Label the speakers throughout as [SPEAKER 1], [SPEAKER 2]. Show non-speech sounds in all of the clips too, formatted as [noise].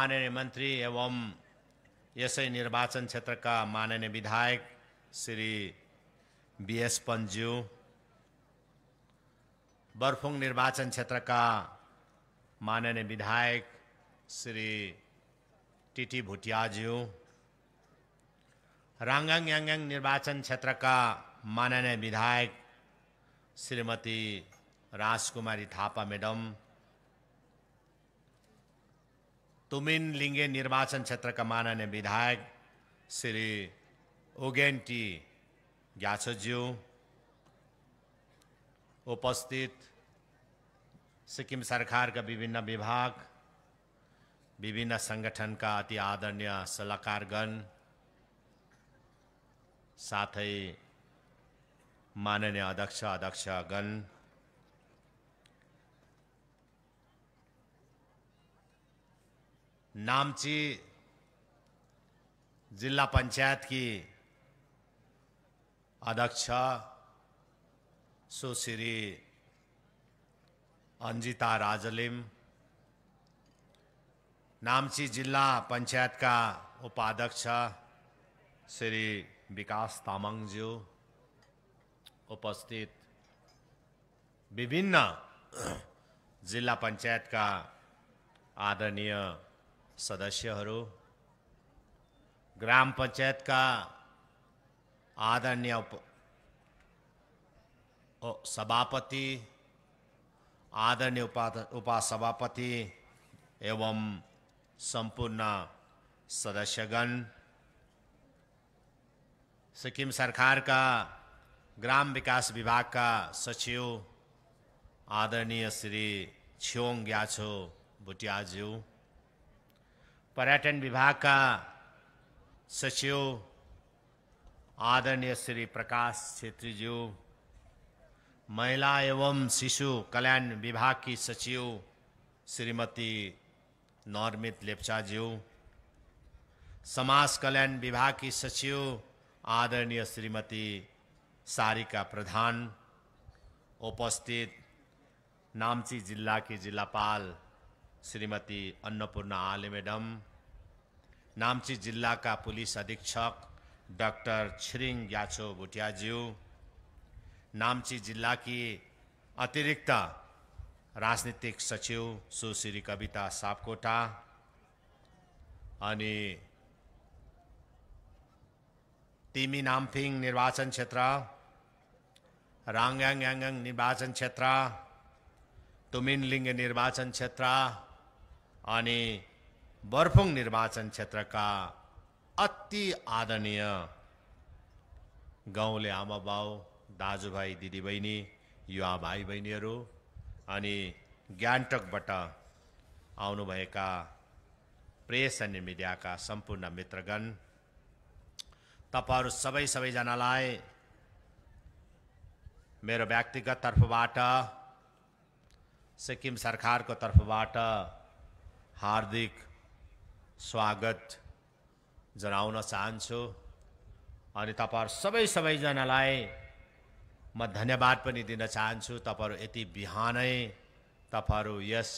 [SPEAKER 1] माननीय मंत्री एवं इस निर्वाचन का माननीय विधायक श्री एस पंजू बर्फुङ निर्वाचन क्षेत्र का माननीय विधायक श्री टीटी भुटियाज्यू राङ्गाङ याङ्गाङ निर्वाचन का माननीय विधायक श्रीमती राजकुमारी थापा मैडम तुमिन लिंगे निर्वाचन क्षेत्र का माननीय विधायक श्री ओगेन टी ज्ञासज्यू उपस्थित सिक्किम सरकार का विभिन्न विभाग विभिन्न संगठन का अति आदरणीय सलाहकारगण साथ ही माननीय अध्यक्ष अध्यक्षगण नामची जिला पंचायत की अध्यक्ष सुश्री अंजिता राजलिम नामची जिला पंचायत का उपाध्यक्ष श्री विकास तामंग उपस्थित विभिन्न जिला पंचायत का आदरणीय सदस्य ग्राम पंचायत का आदरणीय उप सभापति आदरणीय उपा उपसभापति एवं संपूर्ण सदस्यगण सिक्किम सरकार का ग्राम विकास विभाग का सचिव आदरणीय श्री छियोंग याछो भुटियाज्यू पर्यटन विभाग का सचिव आदरणीय श्री प्रकाश छेत्री जी महिला एवं शिशु कल्याण विभाग की सचिव श्रीमती नॉर्मित लेप्चा जी समाज कल्याण विभाग की सचिव आदरणीय श्रीमती सारिका प्रधान उपस्थित नामची जिला के जिलापाल श्रीमती अन्नपूर्णा आले मैडम जिला का पुलिस अधीक्षक डॉक्टर छिरिंग याचो भुटियाज्यू नामची जिला की अतिरिक्त राजनीतिक सचिव सुश्री कविता सापकोटा अनि तिमी निर्वाचन क्षेत्र राङ्याङ निर्वाचन क्षेत्र तुमिनलिंग निर्वाचन क्षेत्र अनि बर्फुङ निर्वाचन क्षेत्रका अति आदरणीय गाउँले आमा बाउ दाजुभाइ दिदीबहिनी युवा भाइ बहिनीहरू अनि गान्तोकबाट आउनुभएका प्रेस अनि मिडियाका सम्पूर्ण मित्रगण तपाईँहरू सबै सबैजनालाई मेरो व्यक्तिगत तर्फबाट सिक्किम सरकारको तर्फबाट हार्दिक स्वागत जनाउन चाहन्छु अनि तपाईँहरू सबै सबैजनालाई म धन्यवाद पनि दिन चाहन्छु तपाईँहरू यति बिहानै तपाईँहरू यस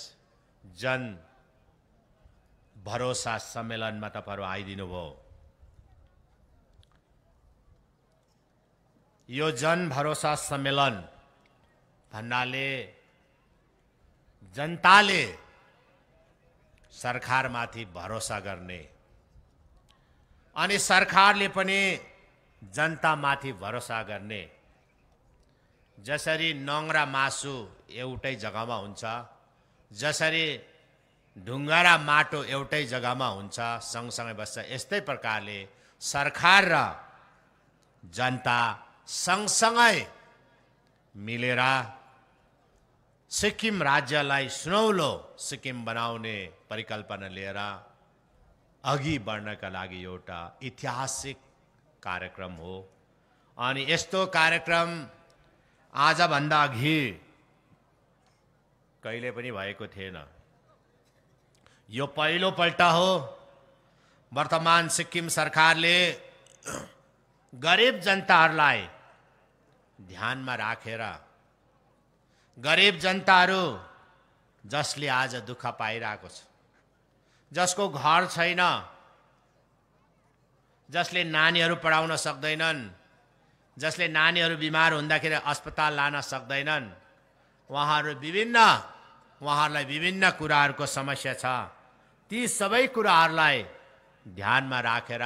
[SPEAKER 1] जन भरोसा सम्मेलनमा तपाईँहरू आइदिनु भयो यो जन भरोसा सम्मेलन भन्नाले जनताले सरकारमाथि भरोसा गर्ने अनि सरकारले पनि जनतामाथि भरोसा गर्ने जसरी नङ्रा मासु एउटै जग्गामा हुन्छ जसरी ढुङ्गारा माटो एउटै जग्गामा हुन्छ सँगसँगै बस्छ यस्तै प्रकारले सरकार र जनता सँगसँगै मिलेर सिक्किम राज्यलाई सुनौलो सिक्किम बनाउने परिकल्पना लिएर अघि बढ्नका लागि एउटा ऐतिहासिक कार्यक्रम हो अनि यस्तो कार्यक्रम आजभन्दा अघि कहिले पनि भएको थिएन यो पहिलोपल्ट हो वर्तमान सिक्किम सरकारले गरिब जनताहरूलाई ध्यानमा राखेर गरिब जनताहरू जसले आज दुःख पाइरहेको छ जसको घर छैन जसले नानीहरू पढाउन सक्दैनन् जसले नानीहरू बिमार हुँदाखेरि अस्पताल लान सक्दैनन् उहाँहरू विभिन्न उहाँहरूलाई विभिन्न कुराहरूको समस्या छ ती सबै कुराहरूलाई ध्यानमा राखेर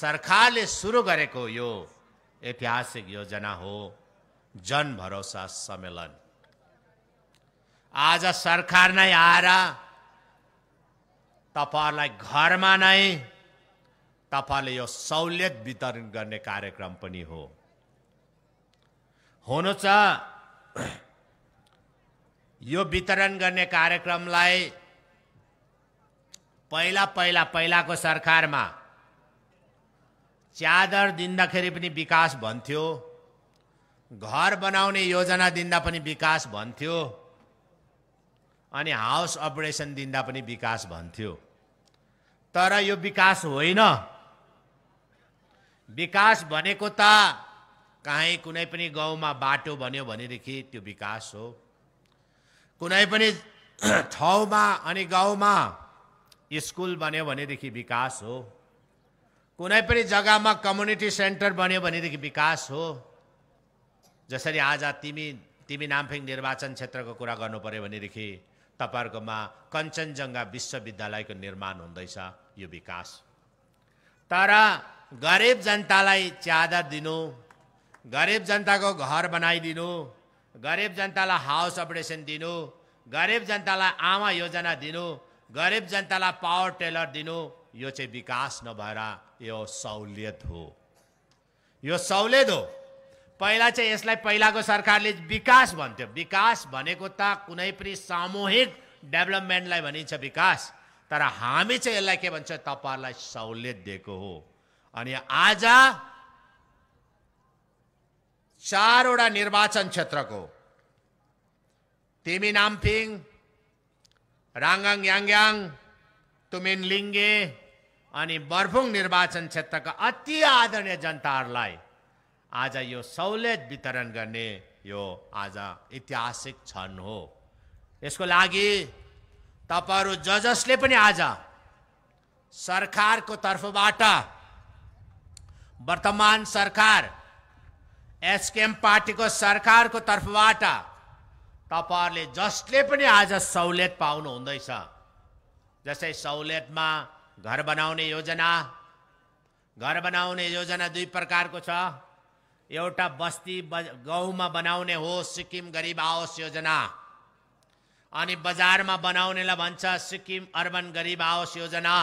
[SPEAKER 1] सरकारले सुरु गरेको यो ऐतिहासिक योजना हो जन भरोसा सम्मेलन आज सरकार नै आएर तपाईँहरूलाई घरमा नै तपाईँहरूले यो सहुलियत वितरण गर्ने कार्यक्रम पनि हो हुनु छ यो वितरण गर्ने कार्यक्रमलाई पहिला पहिला पहिलाको सरकारमा च्यादर दिँदाखेरि पनि विकास भन्थ्यो घर बनाउने योजना दिँदा पनि विकास भन्थ्यो अनि हाउस अपरेसन दिँदा पनि विकास भन्थ्यो तर यो विकास होइन विकास भनेको त काहीँ कुनै पनि गाउँमा बाटो बन्यो भनेदेखि त्यो विकास हो कुनै पनि [clears throat] ठाउँमा अनि गाउँमा स्कुल बन्यो भनेदेखि विकास हो कुनै पनि जग्गामा कम्युनिटी सेन्टर बन्यो भनेदेखि विकास हो जसरी आज तिमी तिमी नाम्फिङ निर्वाचन क्षेत्रको कुरा गर्नु पऱ्यो भनेदेखि तपाईँहरूकोमा कञ्चनजङ्घा विश्वविद्यालयको निर्माण हुँदैछ यो विकास तर गरिब जनतालाई च्यादा दिनु गरिब जनताको घर बनाइदिनु गरिब जनतालाई हाउस अपरेसन दिनु गरिब जनतालाई आमा योजना दिनु गरिब जनतालाई पावर टेलर दिनु यो चाहिँ विकास नभएर यो सहुलियत हो यो सहुलियत हो पहिला चाहिँ यसलाई पहिलाको सरकारले विकास भन्थ्यो विकास भनेको त कुनै पनि सामूहिक डेभलपमेन्टलाई भनिन्छ विकास तर हामी चाहिँ यसलाई के भन्छ तपाईँहरूलाई सहुलियत दिएको हो अनि आज चारवटा निर्वाचन क्षेत्रको तिमी नाम्फिङ राङ्गाङ याङयाङ तुमिन लिङ्गे अनि बर्फुङ निर्वाचन क्षेत्रका अति आदरणीय जनताहरूलाई आज यो सहुलियत वितरण गर्ने यो आज ऐतिहासिक क्षण हो यसको लागि तपाईँहरू ज जसले पनि आज सरकारको तर्फबाट वर्तमान सरकार एसकेएम पार्टीको सरकारको तर्फबाट तपाईँहरूले जसले पनि आज सहुलियत पाउनु हुँदैछ जस्तै सहुलियतमा घर बनाउने योजना घर बनाउने योजना दुई प्रकारको छ एउटा बस्ती गाउँमा बनाउने हो सिक्किम गरिब आवास योजना अनि बजारमा बनाउनेलाई भन्छ सिक्किम अर्बन गरिब आवास योजना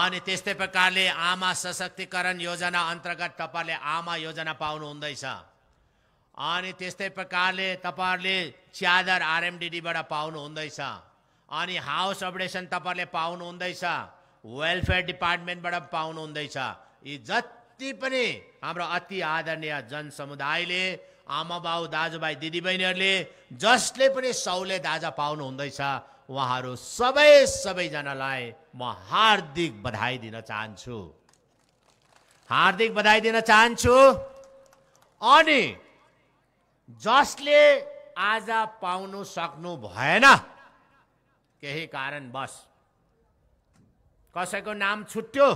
[SPEAKER 1] अनि त्यस्तै प्रकारले आमा सशक्तिकरण योजना अन्तर्गत तपाईँहरूले आमा योजना पाउनु हुँदैछ अनि त्यस्तै प्रकारले तपाईँहरूले च्यादर आरएमडिडीबाट पाउनु हुँदैछ अनि हाउस अपडेसन तपाईँहरूले पाउनु हुँदैछ वेलफेयर डिपार्टमेन्टबाट पाउनु हुँदैछ यी जति जति पनि हाम्रो अति आदरणीय जनसमुदायले आमाबाउ दाजुभाइ दिदीबहिनीहरूले जसले पनि सौले दाजा पाउनु हुँदैछ उहाँहरू सबै सबैजनालाई म हार्दिक बधाई दिन चाहन्छु हार्दिक बधाई दिन चाहन्छु अनि जसले आज पाउनु सक्नु भएन केही कारणवश कसैको नाम छुट्यो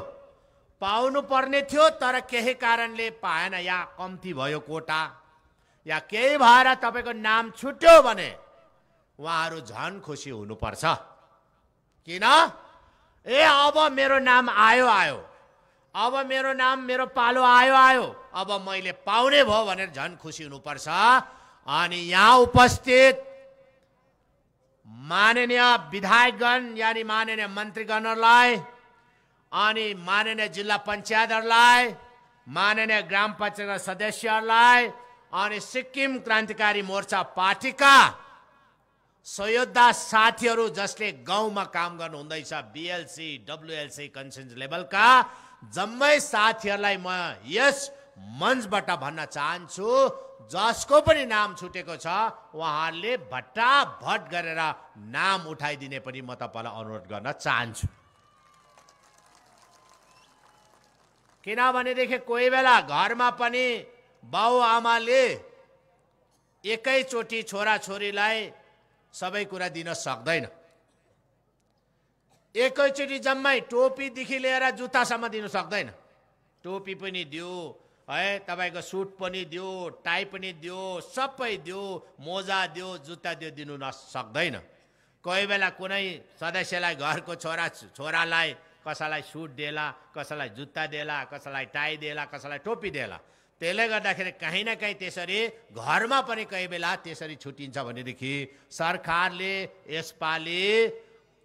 [SPEAKER 1] पाउनु पर्ने थियो तर केही कारणले पाएन या कम्ती भयो कोटा या केही भएर तपाईँको नाम छुट्यो भने उहाँहरू झन खुसी हुनुपर्छ किन ए अब मेरो नाम आयो आयो अब मेरो नाम मेरो पालो आयो आयो अब मैले पाउने भयो भनेर झन् खुसी हुनुपर्छ अनि यहाँ उपस्थित माननीय विधायकगण यानि माननीय मन्त्रीगणहरूलाई अनि माननीय जिल्ला पञ्चायतहरूलाई माननीय ग्राम पञ्चायतका सदस्यहरूलाई अनि सिक्किम क्रान्तिकारी मोर्चा पार्टीका सयोद्धा साथीहरू जसले गाउँमा काम गर्नु हुँदैछ बिएलसी डब्लुएलसी कन्सेन्स लेभलका जम्मै साथीहरूलाई म यस मञ्चबाट भन्न चाहन्छु जसको पनि नाम छुटेको छ उहाँहरूले भट्टा भट गरेर नाम उठाइदिने पनि म तपाईँलाई अनुरोध गर्न चाहन्छु किनभनेदेखि कोही बेला घरमा पनि बाउ आमाले एकैचोटि छोराछोरीलाई सबै कुरा दिन सक्दैन एकैचोटि जम्मै टोपीदेखि लिएर जुत्तासम्म दिन सक्दैन टोपी पनि दियो है तपाईँको सुट पनि दियो टाई पनि दियो सबै दियो मोजा दियो जुत्ता दियो दिनु नसक्दैन कोही बेला कुनै सदस्यलाई घरको छोरा छोरालाई कसैलाई सुट देला कसैलाई जुत्ता देला कसैलाई टाई देला कसैलाई टोपी देला त्यसले गर्दाखेरि काहीँ न काहीँ त्यसरी घरमा पनि कोही बेला त्यसरी छुट्टिन्छ भनेदेखि सरकारले यसपालि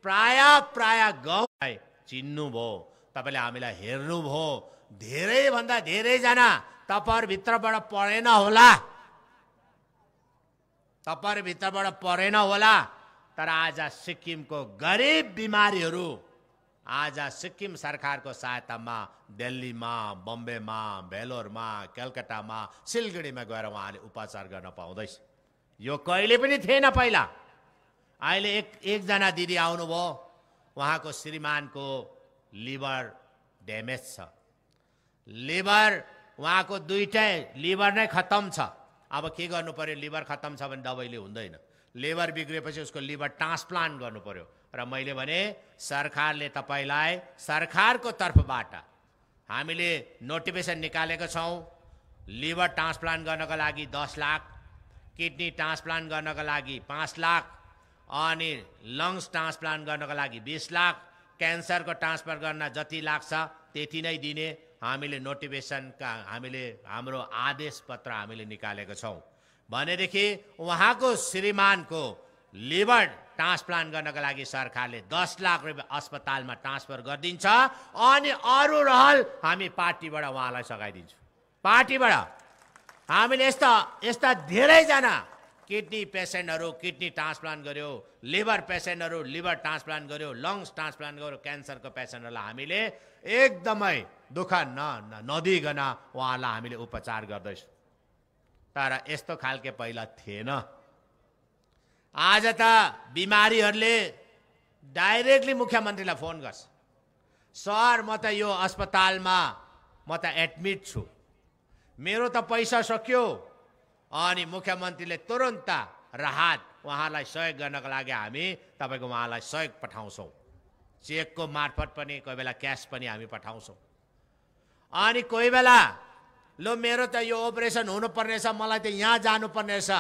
[SPEAKER 1] प्राय प्राय गाउँलाई चिन्नुभयो तपाईँले हामीलाई हेर्नुभयो धेरैभन्दा धेरैजना तपाईँहरूभित्रबाट परेन होला तपाईँहरूभित्रबाट परेन होला तर आज सिक्किमको गरिब बिमारीहरू आज सिक्किम सरकारको सहायतामा दिल्लीमा बम्बेमा भेलोरमा कलकत्तामा सिलगढीमा गएर उहाँले उपचार गर्न पाउँदैछ यो कहिले पनि थिएन पहिला अहिले एक एकजना दिदी आउनुभयो उहाँको श्रीमानको लिभर ड्यामेज छ लिभर उहाँको दुइटै लिभर नै खत्तम छ अब के गर्नु पऱ्यो लिभर खत्तम छ भने दबाईले हुँदैन लेबर बिग्रेपछि उसको लिभर ट्रान्सप्लान्ट गर्नु र मैले भने सरकारले तपाईँलाई सरकारको तर्फबाट हामीले नोटिफिकेसन निकालेको छौँ लिभर ट्रान्सप्लान्ट गर्नको लागि दस लाख किडनी ट्रान्सप्लान्ट गर्नको लागि पाँच लाख अनि लङ्स ट्रान्सप्लान्ट गर्नको लागि बिस लाख क्यान्सरको ट्रान्सफर गर्न जति लाग्छ त्यति नै दिने हामीले नोटिफिकेसनका हामीले हाम्रो आदेश पत्र हामीले निकालेको छौँ भनेदेखि उहाँको श्रीमानको लिभर ट्रान्सप्लान्ट गर्नको लागि सरकारले दस लाख रुपियाँ अस्पतालमा ट्रान्सफर गरिदिन्छ अनि अरू रहल हामी पार्टीबाट उहाँलाई सघाइदिन्छौँ पार्टीबाट हामीले यस्ता यस्ता धेरैजना किडनी पेसेन्टहरू किडनी ट्रान्सप्लान्ट गऱ्यो लिभर पेसेन्टहरू लिभर ट्रान्सप्लान्ट गऱ्यो लङ्स ट्रान्सप्लान्ट गऱ्यो क्यान्सरको पेसेन्टहरूलाई हामीले एकदमै दुःख न नदिइकन उहाँलाई हामीले उपचार गर्दैछौँ तर यस्तो खालके पहिला थिएन आज त बिमारीहरूले डाइरेक्टली मुख्यमन्त्रीलाई फोन गर्छ सर म त यो अस्पतालमा म त एडमिट छु मेरो त पैसा सक्यो अनि मुख्यमन्त्रीले तुरन्त राहत उहाँलाई सहयोग गर्नको लागि हामी तपाईँको उहाँलाई सहयोग पठाउँछौँ चेकको मार्फत पनि कोही बेला क्यास पनि हामी पठाउँछौँ अनि कोही बेला लो मेरो त यो अपरेसन हुनुपर्ने रहेछ मलाई त यहाँ जानुपर्ने रहेछ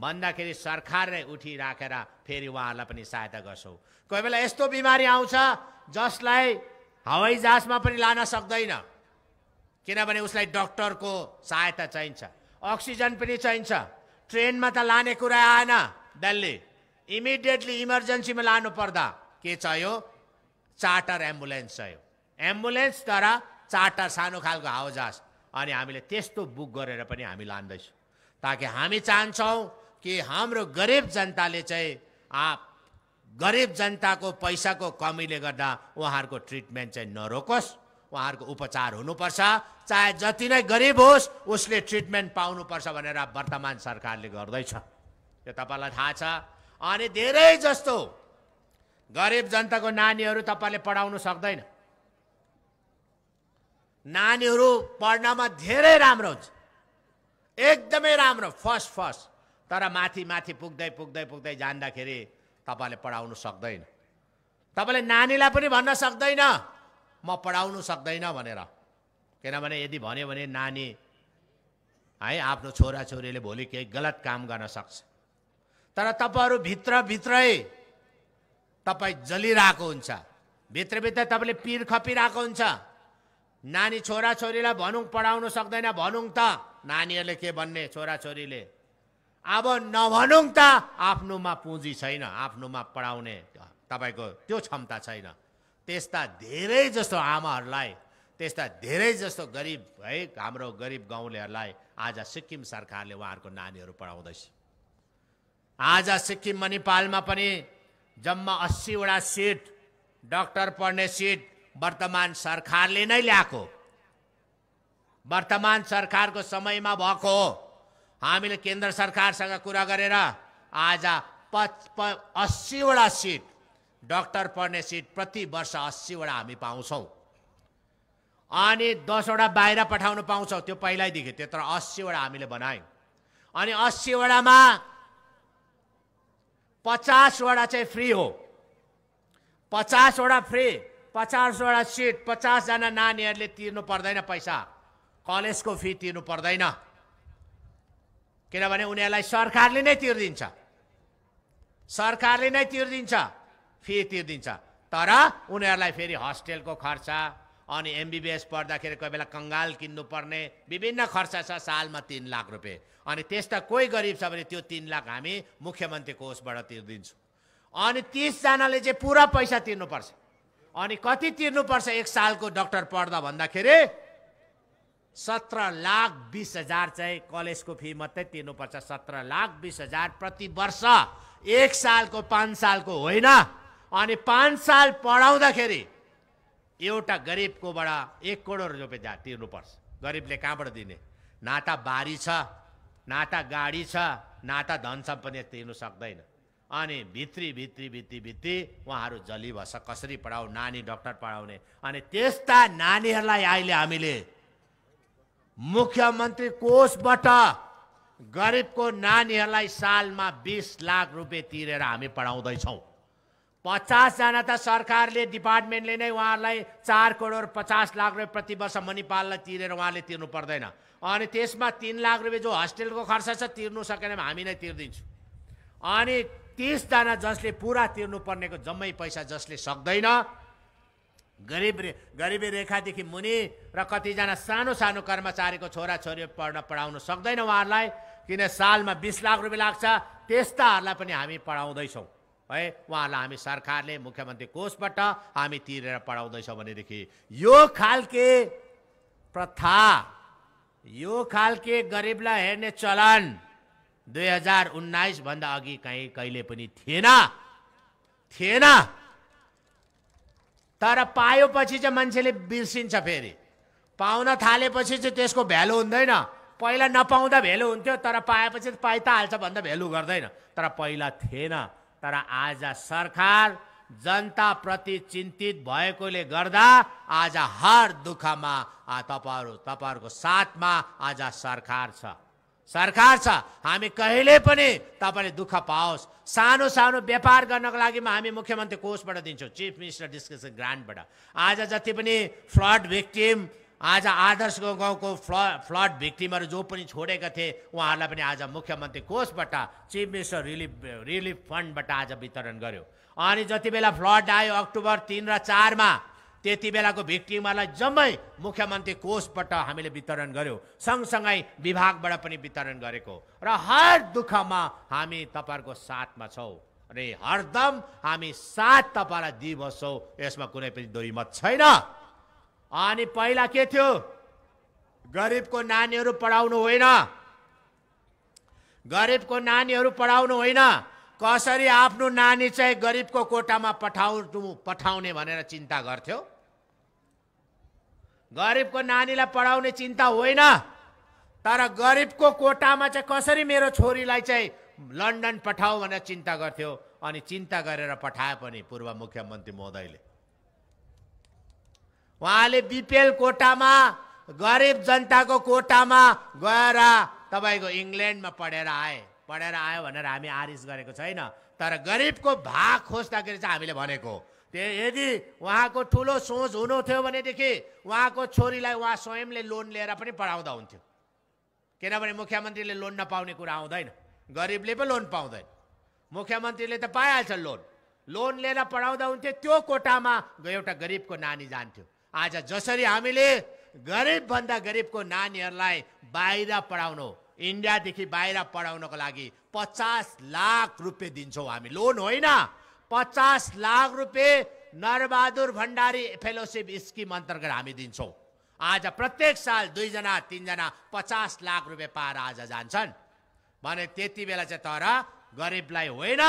[SPEAKER 1] भन्दाखेरि सरकार नै उठिराखेर फेरि उहाँहरूलाई पनि सहायता गर्छौँ कोही बेला यस्तो बिमारी आउँछ जसलाई हवाईजहाजमा पनि लान सक्दैन किनभने उसलाई डक्टरको सहायता चाहिन्छ अक्सिजन पनि चाहिन्छ ट्रेनमा त लाने कुरा आएन दिल्ली इमिडिएटली इमर्जेन्सीमा लानुपर्दा के चाहियो चार्टर एम्बुलेन्स चाहियो एम्बुलेन्स तर चार्टर सानो खालको हावाजहाज अनि हामीले त्यस्तो बुक गरेर पनि हामी लाँदैछौँ ताकि हामी चाहन्छौँ कि हाम्रो गरिब जनताले चाहिँ आप गरिब जनताको पैसाको कमीले गर्दा उहाँहरूको ट्रिटमेन्ट चाहिँ नरोकोस् उहाँहरूको उपचार हुनुपर्छ चाहे जति नै गरिब होस् उसले ट्रिटमेन्ट पाउनुपर्छ भनेर वर्तमान सरकारले गर्दैछ यो तपाईँलाई थाहा छ अनि धेरै जस्तो गरिब जनताको नानीहरू तपाईँले पढाउनु सक्दैन नानीहरू पढ्नमा धेरै राम्रो हुन्छ एकदमै राम्रो फर्स्ट फर्स्ट तर माथि माथि पुग्दै पुग्दै पुग्दै जाँदाखेरि तपाईँले पढाउनु सक्दैन तपाईँले नानीलाई पनि भन्न सक्दैन म पढाउनु सक्दैन भनेर किनभने यदि भन्यो भने नानी है आफ्नो छोराछोरीले भोलि केही गलत काम गर्न सक्छ तर तपाईँहरू भित्रभित्रै तपाईँ जलिरहेको हुन्छ भित्रभित्र तपाईँले पिर खपिरहेको हुन्छ नानी छोराछोरीलाई भनौँ पढाउनु सक्दैन भनौँ त नानीहरूले के भन्ने छोराछोरीले अब नभनौँ त आफ्नोमा पुँजी छैन आफ्नोमा पढाउने तपाईँको त्यो क्षमता छैन त्यस्ता धेरै जस्तो आमाहरूलाई त्यस्ता धेरै जस्तो गरिब है हाम्रो गरिब गाउँलेहरूलाई आज सिक्किम सरकारले उहाँहरूको नानीहरू पढाउँदैछ आज सिक्किममा नेपालमा पनि जम्मा अस्सीवटा सिट डक्टर पढ्ने सिट वर्तमान सरकारले नै ल्याएको वर्तमान सरकारको समयमा भएको हो हामीले केन्द्र सरकारसँग कुरा गरेर आज पच प अस्सीवटा सिट डक्टर पढ्ने सिट प्रति वर्ष अस्सीवटा हामी पाउँछौँ अनि दसवटा बाहिर पठाउनु पाउँछौँ त्यो पहिल्यैदेखि त्यो तर अस्सीवटा हामीले बनायौँ अनि अस्सीवटामा पचासवटा चाहिँ फ्री हो पचासवटा फ्री पचासवटा सिट पचासजना नानीहरूले तिर्नु पर्दैन पैसा कलेजको फी तिर्नु पर्दैन किनभने उनीहरूलाई सरकारले नै तिर्दिन्छ सरकारले नै तिर्दिन्छ फी तिर्दिन्छ तर उनीहरूलाई फेरि हस्टेलको खर्च अनि एमबिबिएस पढ्दाखेरि कोही बेला कङ्गाल किन्नुपर्ने विभिन्न खर्च छ सालमा तिन लाख रुपियाँ अनि त्यस्ता कोही गरिब छ भने त्यो तिन लाख हामी मुख्यमन्त्री कोषबाट तिर्दिन्छौँ अनि तिसजनाले चाहिँ पुरा पैसा तिर्नुपर्छ अनि कति तिर्नुपर्छ एक सालको डक्टर पढ्दा भन्दाखेरि सत्र लाख बिस हजार चाहिँ कलेजको फी मात्रै तिर्नुपर्छ सत्र लाख बिस हजार प्रति वर्ष एक सालको पाँच सालको होइन अनि पाँच साल पढाउँदाखेरि एउटा गरिबकोबाट एक करोड रुपियाँ तिर्नुपर्छ गरिबले कहाँबाट दिने न त बारी छ न त गाडी छ न त धन सम्पत्ति तिर्नु सक्दैन अनि भित्री भित्री भित्री भित्री उहाँहरू जलिबस्छ कसरी पढाउ नानी डक्टर पढाउने अनि त्यस्ता नानीहरूलाई अहिले हामीले मुख्यमन्त्री कोषबाट गरिबको नानीहरूलाई सालमा बिस लाख रुपियाँ तिरेर हामी पढाउँदैछौँ पचासजना त सरकारले डिपार्टमेन्टले नै उहाँहरूलाई चार करोड पचास लाख रुपियाँ प्रतिवर्ष वर्ष मणिपाललाई तिरेर उहाँले तिर्नु पर्दैन अनि त्यसमा तिन लाख रुपियाँ जो हस्टेलको खर्च छ तिर्नु सकेन भने हामी नै तिर्दिन्छु अनि तिसजना जसले पुरा तिर्नुपर्नेको जम्मै पैसा जसले सक्दैन गरिब रे गरिबी रेखादेखि मुनि र कतिजना सानो सानो कर्मचारीको छोरा छोरी पढ्न पढाउन सक्दैन उहाँहरूलाई किन सालमा बिस लाख रुपियाँ लाग्छ त्यस्ताहरूलाई पनि हामी पढाउँदैछौँ है उहाँहरूलाई हामी सरकारले मुख्यमन्त्री कोषबाट हामी तिरेर पढाउँदैछौँ भनेदेखि यो खालके प्रथा यो खालके गरिबलाई हेर्ने चलन दुई हजार उन्नाइसभन्दा अघि कहीँ कहिले पनि थिएन थिएन तर पायोपछि चाहिँ मान्छेले बिर्सिन्छ फेरि पाउन थालेपछि चाहिँ त्यसको भ्यालु हुँदैन पहिला नपाउँदा भेलु हुन्थ्यो तर पाएपछि पाइ त हाल्छ भन्दा भेलु गर्दैन तर पहिला थिएन तर आज सरकार जनताप्रति चिन्तित भएकोले गर्दा आज हर दुःखमा तपाईँहरू तपाईँहरूको साथमा आज सरकार छ सरकार छ हामी कहिले पनि तपाईँले दुःख पाओस् सानो सानो व्यापार गर्नको लागिमा हामी मुख्यमन्त्री कोषबाट दिन्छौँ चिफ मिनिस्टर डिस्कसन ग्रान्टबाट आज जति पनि फ्लड भिक्टिम आज आदर्श गाउँको फ्ल फ्लड भिक्टिमहरू जो पनि छोडेका थिए उहाँहरूलाई पनि आज मुख्यमन्त्री कोषबाट चिफ मिनिस्टर रिलिफ रिलिफ फन्डबाट आज वितरण गर्यो अनि जति बेला फ्लड आयो अक्टोबर तिन र चारमा त्यति बेलाको भिक्टिमहरूलाई जम्मै मुख्यमन्त्री कोषबाट हामीले वितरण गऱ्यौँ सँगसँगै विभागबाट पनि वितरण गरेको र हर दुःखमा हामी तपाईँहरूको साथमा छौँ अनि हरदम हामी साथ तपाईँलाई दिइबस्छौँ यसमा कुनै पनि मत छैन अनि पहिला के थियो गरिबको नानीहरू पढाउनु होइन गरिबको नानीहरू पढाउनु होइन कसरी आफ्नो नानी चाहिँ गरिबको कोटामा पठाउनु पठाउने भनेर चिन्ता गर्थ्यो गरिबको नानीलाई पढाउने चिन्ता होइन तर गरिबको कोटामा चाहिँ कसरी मेरो छोरीलाई चाहिँ लन्डन पठाऊ भनेर चिन्ता गर्थ्यो अनि चिन्ता गरेर पठाए पनि पूर्व मुख्यमन्त्री महोदयले उहाँले बिपिएल कोटामा गरिब जनताको कोटामा गएर तपाईँको इङ्ल्यान्डमा पढेर आए पढेर आयो भनेर हामी आरिस गरेको छैन तर गरिबको भाग खोज्दाखेरि चाहिँ हामीले भनेको यदि उहाँको ठुलो सोच हुनु थियो भनेदेखि उहाँको छोरीलाई उहाँ स्वयंले लोन लिएर पनि पढाउँदा हुन्थ्यो किनभने मुख्यमन्त्रीले लोन नपाउने कुरा आउँदैन गरिबले पो लोन पाउँदैन मुख्यमन्त्रीले त पाइहाल्छ लोन लोन लिएर पढाउँदा हुन्थ्यो त्यो कोटामा एउटा गरिबको नानी जान्थ्यो आज जसरी हामीले गरिबभन्दा गरिबको नानीहरूलाई बाहिर पढाउनु इन्डियादेखि बाहिर पढाउनको लागि पचास लाख रुपियाँ दिन्छौँ हामी लोन होइन पचास लाख रुपियाँ नरबहादुर भण्डारी फेलोसिप स्किम अन्तर्गत हामी दिन्छौँ आज प्रत्येक साल दुईजना तिनजना पचास लाख रुपियाँ पाएर आज जान्छन् भने त्यति बेला चाहिँ तर गरिबलाई होइन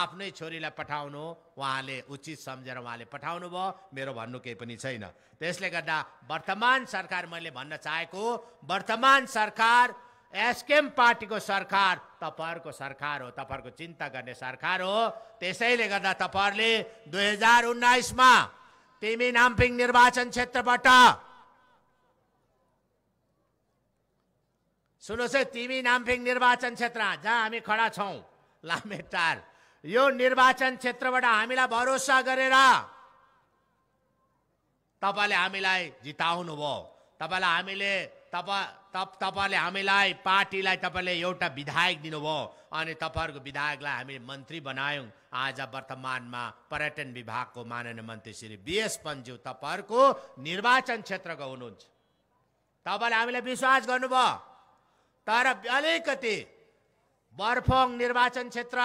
[SPEAKER 1] आफ्नै छोरीलाई पठाउनु उहाँले उचित सम्झेर उहाँले पठाउनु भयो मेरो भन्नु केही पनि छैन त्यसले गर्दा वर्तमान सरकार मैले भन्न चाहेको वर्तमान सरकार एसकेएम पार्टीको सरकार तपाईँहरूको सरकार हो तपाईँहरूको चिन्ता गर्ने सरकार हो त्यसैले गर्दा तपाईँहरूले दुई हजार उन्नाइसमा तिमी नाम्पिङ निर्वाचन क्षेत्रबाट सुन्नुहोस् है तिमी नाम्पिङ निर्वाचन क्षेत्र जहाँ हामी खडा छौँ लामेटार यो निर्वाचन क्षेत्रबाट हामीलाई भरोसा गरेर तपाईँले हामीलाई जिताउनु भयो तपाईँलाई हामीले तपाईँ तप तपाईँले हामीलाई पार्टीलाई तपाईँले एउटा विधायक दिनुभयो अनि तपाईँहरूको विधायकलाई हामी मन्त्री बनायौँ आज वर्तमानमा पर्यटन विभागको माननीय मन्त्री श्री बिएस पन्ज्यू तपाईँहरूको निर्वाचन क्षेत्रको हुनुहुन्छ तपाईँले हामीलाई विश्वास गर्नुभयो तर अलिकति बर्फोङ निर्वाचन क्षेत्र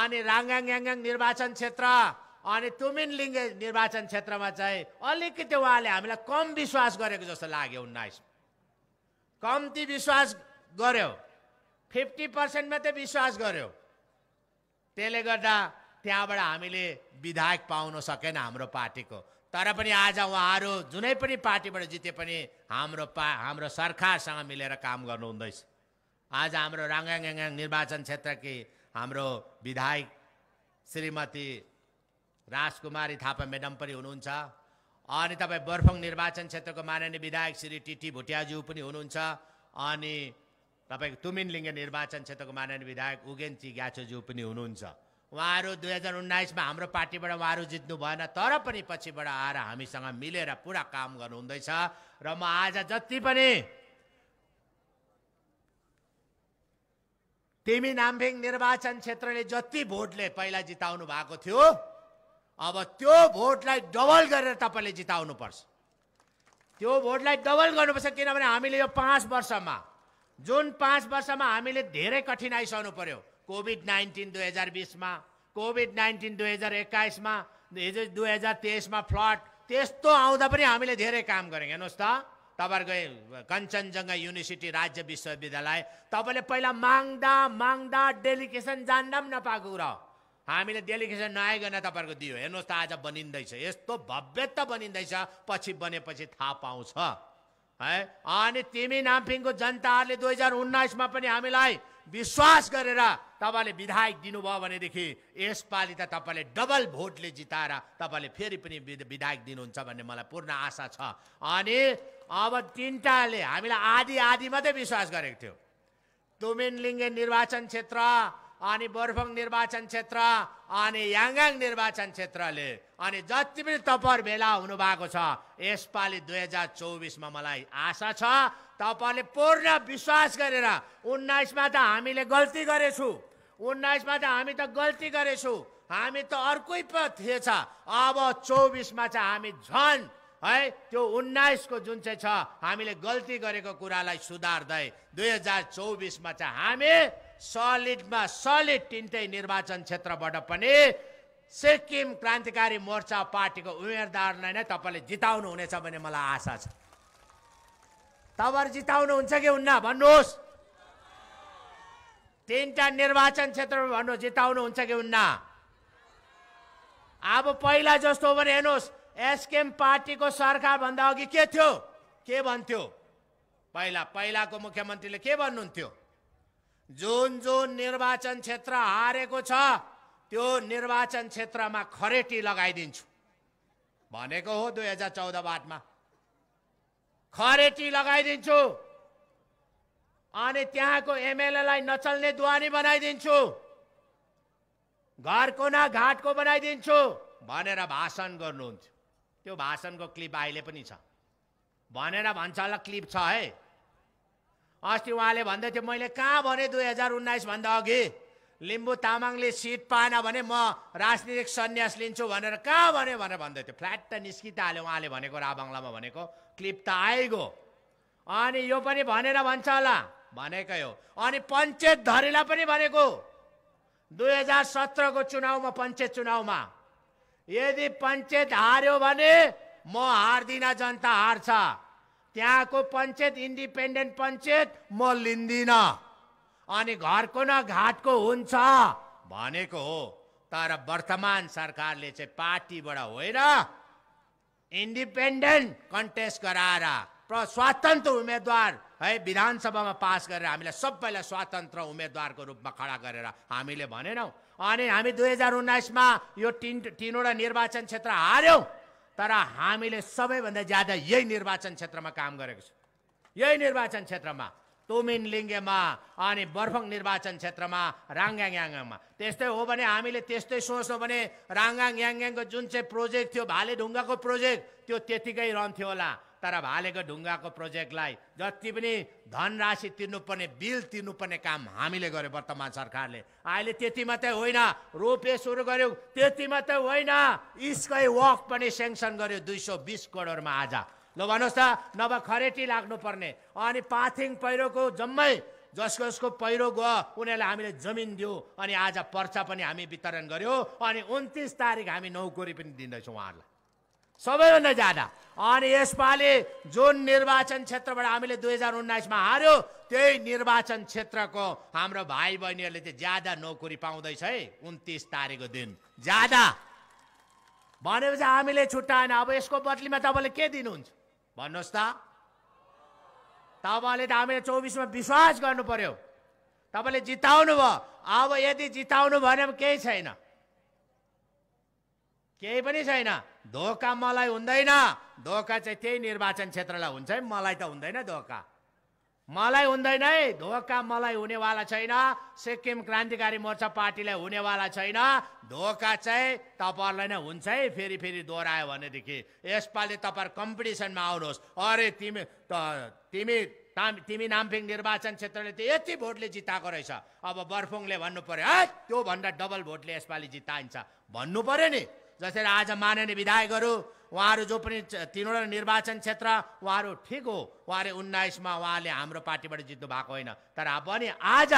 [SPEAKER 1] अनि राङ्गाङ निर्वाचन क्षेत्र अनि लिङ्गे निर्वाचन क्षेत्रमा चाहिँ अलिकति उहाँले हामीलाई कम विश्वास गरेको जस्तो लाग्यो उन्नाइसमा कम्ती विश्वास गर्यो फिफ्टी पर्सेन्ट मात्रै विश्वास गर्यो त्यसले गर्दा त्यहाँबाट हामीले विधायक पाउन सकेन हाम्रो पार्टीको तर पनि आज उहाँहरू जुनै पनि पार्टीबाट जिते पनि हाम्रो पा हाम्रो सरकारसँग मिलेर काम गर्नु हुँदैछ आज हाम्रो राङ्गाङ निर्वाचन क्षेत्रकी हाम्रो विधायक श्रीमती राजकुमारी थापा म्याडम पनि हुनुहुन्छ अनि तपाईँ बर्फङ निर्वाचन क्षेत्रको माननीय विधायक श्री टिटी भुटियाज्यू पनि हुनुहुन्छ अनि तपाईँको तुमिनलिङ्गे निर्वाचन क्षेत्रको माननीय विधायक उगेन ग्याचोज्यू पनि हुनुहुन्छ उहाँहरू दुई हजार उन्नाइसमा हाम्रो पार्टीबाट उहाँहरू जित्नु भएन तर पनि पछिबाट आएर हामीसँग मिलेर पुरा काम गर्नुहुँदैछ र म आज जति पनि तिमी नाम्फिङ निर्वाचन क्षेत्रले जति भोटले पहिला जिताउनु भएको थियो अब त्यो भोटलाई डबल गरेर तपाईँले जिताउनुपर्छ त्यो भोटलाई डबल गर्नुपर्छ किनभने हामीले यो पाँच वर्षमा जुन पाँच वर्षमा हामीले धेरै कठिनाइ सहनु पर्यो कोभिड नाइन्टिन दुई हजार बिसमा कोभिड नाइन्टिन दुई हजार एक्काइसमा दुई हजार तेइसमा फ्लड त्यस्तो आउँदा पनि हामीले धेरै काम गऱ्यौँ हेर्नुहोस् त तपाईँहरूको कञ्चनजङ्घा युनिभर्सिटी राज्य विश्वविद्यालय तपाईँले पहिला माग्दा माग्दा डेलिगेसन जान्दा पनि नपाएको कुरा हो हामीले डेलिगेसन नआइकन तपाईँहरूको दियो हेर्नुहोस् त आज बनिँदैछ यस्तो भव्यता बनिँदैछ पछि बनेपछि थाहा पाउँछ है अनि तिमी नाम्फिङको जनताहरूले दुई हजार उन्नाइसमा पनि हामीलाई विश्वास गरेर तपाईँले विधायक दिनुभयो भनेदेखि यसपालि त तपाईँले डबल भोटले जिताएर तपाईँले फेरि पनि विधायक दिनुहुन्छ भन्ने मलाई पूर्ण आशा छ अनि अब तिनवटाले हामीलाई आधी आधी मात्रै विश्वास गरेको थियो तुमिन लिङ्गे निर्वाचन क्षेत्र अनि बर्फोङ निर्वाचन क्षेत्र अनि याङगाङ निर्वाचन क्षेत्रले अनि जति पनि तपाईँहरू भेला हुनुभएको छ यसपालि दुई हजार चौबिसमा मलाई आशा छ तपाईँले पूर्ण विश्वास गरेर उन्नाइसमा त हामीले गल्ती गरेछु उन्नाइसमा त हामी त गल्ती गरेछु हामी त अर्कै पथ थिएछ अब चौबिसमा चाहिँ हामी झन् है त्यो उन्नाइसको जुन चाहिँ छ हामीले गल्ती गरेको कुरालाई सुधार्दै दुई हजार चौबिसमा चाहिँ हामी सलिडमा सलिड तिनटै निर्वाचन क्षेत्रबाट पनि सिक्किम क्रान्तिकारी मोर्चा पार्टीको उम्मेदवारलाई नै तपाईँले जिताउनु हुनेछ भन्ने मलाई आशा छ तपाईँहरू हुन्छ कि हुन्न भन्नुहोस् तिनवटा निर्वाचन क्षेत्र भन्नु जिताउनु हुन्छ कि हुन्न अब पहिला जस्तो भने हेर्नुहोस् एसकेएम पार्टीको सरकार भन्दा अघि के थियो के भन्थ्यो पहिला पहिलाको मुख्यमन्त्रीले के भन्नुहुन्थ्यो जुन जुन निर्वाचन क्षेत्र हारेको छ त्यो निर्वाचन क्षेत्रमा खरेटी लगाइदिन्छु भनेको हो दुई हजार चौध बाटमा खरेटी लगाइदिन्छु अनि त्यहाँको एमएलएलाई नचल्ने दुवानी बनाइदिन्छु घरको न घाटको बनाइदिन्छु भनेर भाषण गर्नुहुन्थ्यो त्यो भाषणको क्लिप अहिले पनि छ भनेर भन्छ होला क्लिप छ है अस्ति उहाँले भन्दै थियो मैले कहाँ भने दुई हजार उन्नाइसभन्दा अघि लिम्बू तामाङले सिट पाएन भने म राजनीतिक सन्यास लिन्छु भनेर कहाँ भने भनेर भन्दै थियो फ्ल्याट त निस्कित हाल्यो उहाँले भनेको राबाङ्लामा भनेको क्लिप त आइगो अनि यो पनि भनेर भन्छ होला भनेकै हो अनि पञ्चायत धरीलाई पनि भनेको दुई हजार सत्रको चुनावमा पञ्चायत चुनावमा यदि पञ्चायत हार्यो भने म हार्दिनँ जनता हार्छ त्यहाँको पञ्चायत इन्डिपेन्डेन्ट पञ्चायत म लिन्दिनँ अनि घरको न घाटको हुन्छ भनेको हो तर वर्तमान सरकारले चाहिँ पार्टीबाट होइन इन्डिपेन्डेन्ट कन्टेस्ट गराएर प्र स्वतन्त्र उम्मेद्वार है विधानसभामा पास गरेर हामीलाई सबैलाई स्वतन्त्र उम्मेद्वारको रूपमा खडा गरेर हामीले भनेनौँ अनि हामी दुई हजार उन्नाइसमा यो तिन तिनवटा निर्वाचन क्षेत्र हार्यौँ तर हामीले सबैभन्दा ज्यादा यही निर्वाचन क्षेत्रमा काम गरेको छ यही निर्वाचन क्षेत्रमा तुमिन लिङ्गेमा अनि बर्फङ निर्वाचन क्षेत्रमा राङ्गाङ याङगाङमा त्यस्तै हो भने हामीले त्यस्तै सोच्नु भने राङ्गाङ याङ्गाङको जुन चाहिँ प्रोजेक्ट थियो भाले ढुङ्गाको प्रोजेक्ट त्यो त्यतिकै रहन्थ्यो होला तर भालेको ढुङ्गाको प्रोजेक्टलाई जति पनि धनराशि तिर्नुपर्ने बिल तिर्नुपर्ने काम हामीले गर्यो वर्तमान सरकारले अहिले त्यति मात्रै होइन रोपे सुरु गर्यो त्यति मात्रै होइन स्काई वक पनि सेङ्सन गर्यो दुई सौ बिस करोडमा आज ल भन्नुहोस् त नभए खरेटी लाग्नुपर्ने अनि पाथिङ पहिरोको जम्मै जस जसको पहिरो गयो उनीहरूलाई हामीले जमिन दियो अनि आज पर्चा पनि हामी वितरण गऱ्यौँ अनि उन्तिस तारिक हामी नौकरी पनि दिँदैछौँ उहाँहरूलाई सबैभन्दा ज्यादा अनि यसपालि जुन निर्वाचन क्षेत्रबाट हामीले दुई हजार उन्नाइसमा हार्यो त्यही निर्वाचन क्षेत्रको हाम्रो भाइ बहिनीहरूले चाहिँ ज्यादा नोकरी पाउँदैछ है उन्तिस तारिकको दिन ज्यादा भनेपछि हामीले छुट्टाएन अब यसको बदलीमा तपाईँले के दिनुहुन्छ भन्नुहोस् त तपाईँले त हामीले चौबिसमा विश्वास गर्नु पर्यो तपाईँले जिताउनु भयो अब यदि जिताउनु भने केही छैन केही पनि छैन धोका मलाई हुँदैन धोका चाहिँ त्यही निर्वाचन क्षेत्रलाई हुन्छ है मलाई त हुँदैन धोका मलाई हुँदैन है धोका मलाई हुनेवाला छैन सिक्किम क्रान्तिकारी मोर्चा पार्टीलाई हुनेवाला छैन धोका चाहिँ तपाईँहरूलाई नै हुन्छ है फेरि फेरि दोहोऱ्यायो भनेदेखि यसपालि तपाईँहरू कम्पिटिसनमा आउनुहोस् अरे तिमी त तिमी ताम तिमी नाम्फिङ निर्वाचन क्षेत्रले त यति भोटले जिताएको रहेछ अब बर्फुङले भन्नु पऱ्यो है त्योभन्दा डबल भोटले यसपालि जिताइन्छ भन्नु पऱ्यो नि जसरी आज माननीय विधायकहरू उहाँहरू जो पनि तिनवटा निर्वाचन क्षेत्र उहाँहरू ठिक हो उहाँले उन्नाइसमा उहाँले हाम्रो पार्टीबाट जित्नु भएको होइन तर पनि आज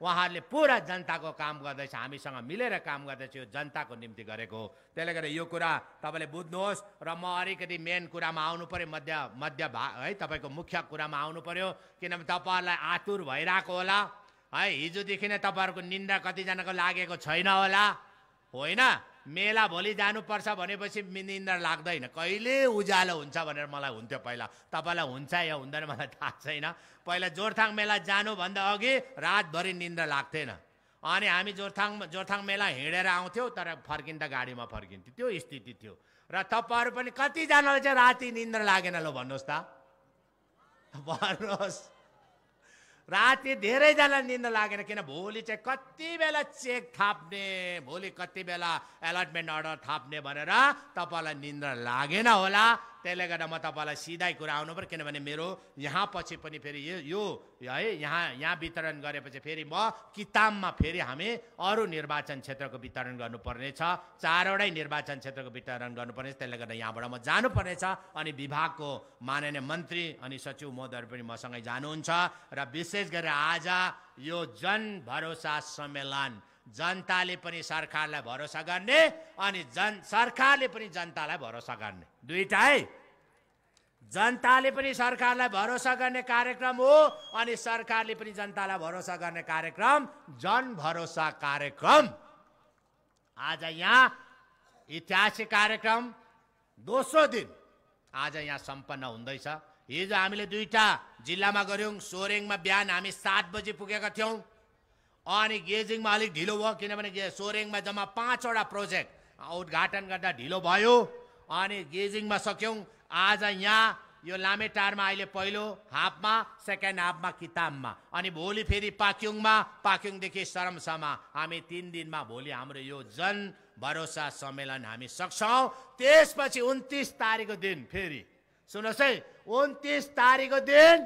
[SPEAKER 1] उहाँहरूले पुरा जनताको काम गर्दैछ हामीसँग मिलेर काम गर्दैछ यो जनताको निम्ति गरेको हो त्यसले गर्दा यो कुरा तपाईँले बुझ्नुहोस् र म अलिकति मेन कुरामा आउनु पऱ्यो मध्य मध्य भा है तपाईँको मुख्य कुरामा आउनु पऱ्यो किनभने तपाईँहरूलाई आतुर भइरहेको होला है हिजोदेखि नै तपाईँहरूको निन्दा कतिजनाको लागेको छैन होला होइन मेला भोलि जानुपर्छ भनेपछि निन्द्र लाग्दैन कहिले उज्यालो हुन्छ भनेर मलाई हुन्थ्यो पहिला तपाईँलाई हुन्छ या हुँदैन मलाई [laughs] थाहा छैन पहिला जोरथाङ मेला जानुभन्दा अघि रातभरि निन्द्र लाग्थेन अनि हामी जोरथाङ जोरथाङ मेला हिँडेर आउँथ्यौँ तर फर्किँदा गाडीमा फर्किन्थ्यो त्यो स्थिति थियो र तपाईँहरू पनि कतिजनालाई चाहिँ राति निन्द्र लागेन ल भन्नुहोस् त [laughs] भन्नुहोस् राति धेरैजना निन्द लागेन किन भोलि चाहिँ कति बेला चेक थाप्ने भोलि कति बेला एलोटमेन्ट अर्डर थाप्ने भनेर तपाईँलाई निन्द्रा लागेन होला त्यसले गर्दा म तपाईँलाई सिधै कुरा आउनु पर्यो किनभने मेरो यहाँ पछि पनि फेरि यो यो है यहाँ यहाँ वितरण गरेपछि फेरि म किताबमा फेरि हामी अरू निर्वाचन क्षेत्रको वितरण गर्नुपर्नेछ चारवटै निर्वाचन क्षेत्रको वितरण गर्नुपर्नेछ त्यसले गर्दा यहाँबाट म जानुपर्नेछ अनि विभागको माननीय मन्त्री अनि सचिव महोदयहरू पनि मसँगै जानुहुन्छ र विशेष गरेर आज यो जन भरोसा सम्मेलन जनताले पनि सरकारलाई भरोसा गर्ने अनि जन सरकारले पनि जनतालाई भरोसा गर्ने दुईवटा है जनताले पनि सरकारलाई भरोसा गर्ने कार्यक्रम हो अनि सरकारले पनि जनतालाई भरोसा गर्ने कार्यक्रम जन भरोसा कार्यक्रम आज यहाँ ऐतिहासिक कार्यक्रम दोस्रो दिन आज यहाँ सम्पन्न हुँदैछ हिजो हामीले दुईवटा जिल्लामा गऱ्यौँ सोरेङमा बिहान हामी सात बजी पुगेका थियौँ अनि गेजिङमा अलिक ढिलो भयो किनभने सोरेङमा जम्मा पाँचवटा प्रोजेक्ट उद्घाटन गर्दा ढिलो भयो अनि गेजिङमा सक्यौँ आज यहाँ यो लामे लामेटारमा अहिले पहिलो हाफमा सेकेन्ड हाफमा किताबमा अनि भोलि फेरि पाक्योङमा पाक्योङदेखि सरमसामा हामी तिन दिनमा भोलि हाम्रो यो जन भरोसा सम्मेलन हामी सक्छौँ त्यसपछि उन्तिस तारिकको दिन फेरि सुन्नुहोस् है उन्तिस तारिकको दिन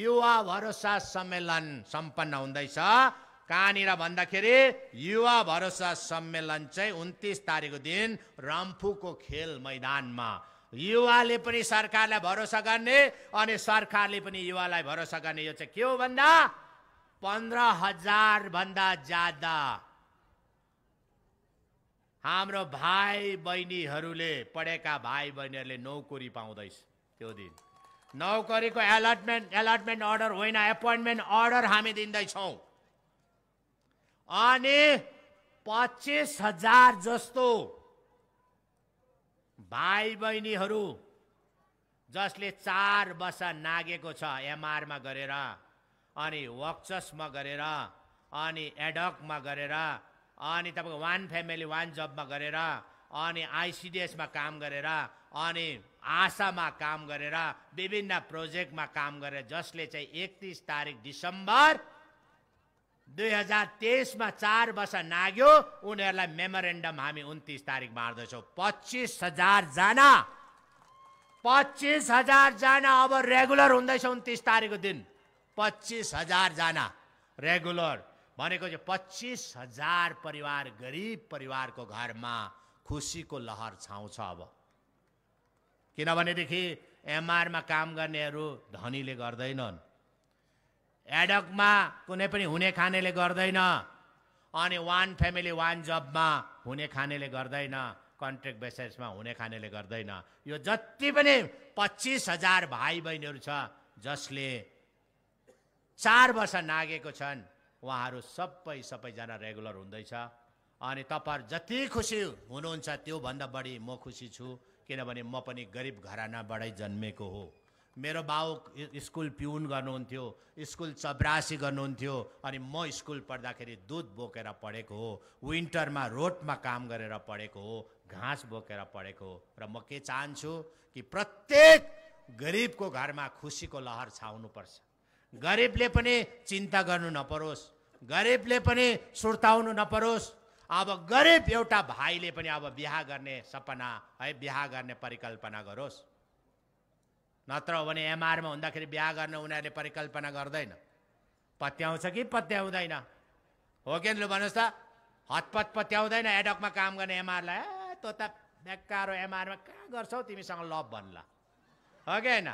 [SPEAKER 1] युवा भरोसा सम्मेलन सम्पन्न हुँदैछ कहाँनिर भन्दाखेरि युवा भरोसा सम्मेलन चाहिँ उन्तिस तारिकको दिन रम्फूको खेल मैदानमा युवाले पनि सरकारलाई भरोसा गर्ने अनि सरकारले पनि युवालाई भरोसा गर्ने यो चाहिँ के हो भन्दा पन्ध्र हजार भन्दा ज्यादा हाम्रो भाइ बहिनीहरूले पढेका भाइ बहिनीहरूले नौकरी पाउँदैछ त्यो दिन नौकरीको एलटमेन्ट एलटमेन्ट अर्डर होइन एपोइन्टमेन्ट अर्डर हामी दिँदैछौँ अनि पच्चिस हजार जस्तो भाइ बहिनीहरू जसले चार वर्ष नागेको छ एमआरमा गरेर अनि वर्कसमा गरेर अनि एडकमा गरेर अनि तपाईँको वान फ्यामिली वान जबमा गरेर अनि आइसिडिएसमा काम गरेर अनि आशामा काम गरेर विभिन्न प्रोजेक्टमा काम गरेर जसले चाहिँ एकतिस तारिक डिसेम्बर दुई हजार तेइसमा चार वर्ष नाग्यो उनीहरूलाई मेमोरेन्डम हामी उन्तिस तारिक बाँड्दैछौँ पच्चिस हजारजना पच्चिस हजारजना अब रेगुलर हुँदैछ उन्तिस तारिकको दिन पच्चिस हजारजना रेगुलर भनेको चाहिँ पच्चिस हजार परिवार गरिब परिवारको घरमा खुसीको लहर छाउँछ अब किनभनेदेखि एमआरमा काम गर्नेहरू धनीले गर्दैनन् एडकमा कुनै पनि हुने खानेले गर्दैन अनि वान फ्यामिली वान जबमा हुने खानेले गर्दैन कन्ट्रेक्ट बेसिसमा हुने खानेले गर्दैन यो जति पनि पच्चिस हजार भाइ बहिनीहरू छ जसले चार वर्ष नागेको छन् उहाँहरू सबै सबैजना रेगुलर हुँदैछ अनि तपाईँहरू जति खुसी हुनुहुन्छ त्योभन्दा बढी म खुसी छु किनभने म पनि गरिब घरानाबाटै जन्मेको हो मेरो बाउ स्कुल पिउन गर्नुहुन्थ्यो स्कुल चब्रासी गर्नुहुन्थ्यो अनि म स्कुल पढ्दाखेरि दुध बोकेर पढेको हो विन्टरमा रोडमा काम गरेर पढेको हो घाँस बोकेर पढेको हो र म के चाहन्छु कि प्रत्येक गरिबको घरमा खुसीको लहर छाउनुपर्छ गरिबले पनि चिन्ता गर्नु नपरोस् गरिबले पनि सुर्ताउनु नपरोस् अब गरिब एउटा भाइले पनि अब बिहा गर्ने सपना है बिहा गर्ने परिकल्पना गरोस् नत्र हो भने एमआरमा हुँदाखेरि बिहा गर्न उनीहरूले परिकल्पना गर्दैन पत्याउँछ कि पत्याउँदैन हो कि भन्नुहोस् त हतपत पत्याउँदैन एडकमा काम गर्ने एमआरलाई ए तँ त बेकारो एमआरमा कहाँ गर्छौ तिमीसँग लभ भन्ला हो कि होइन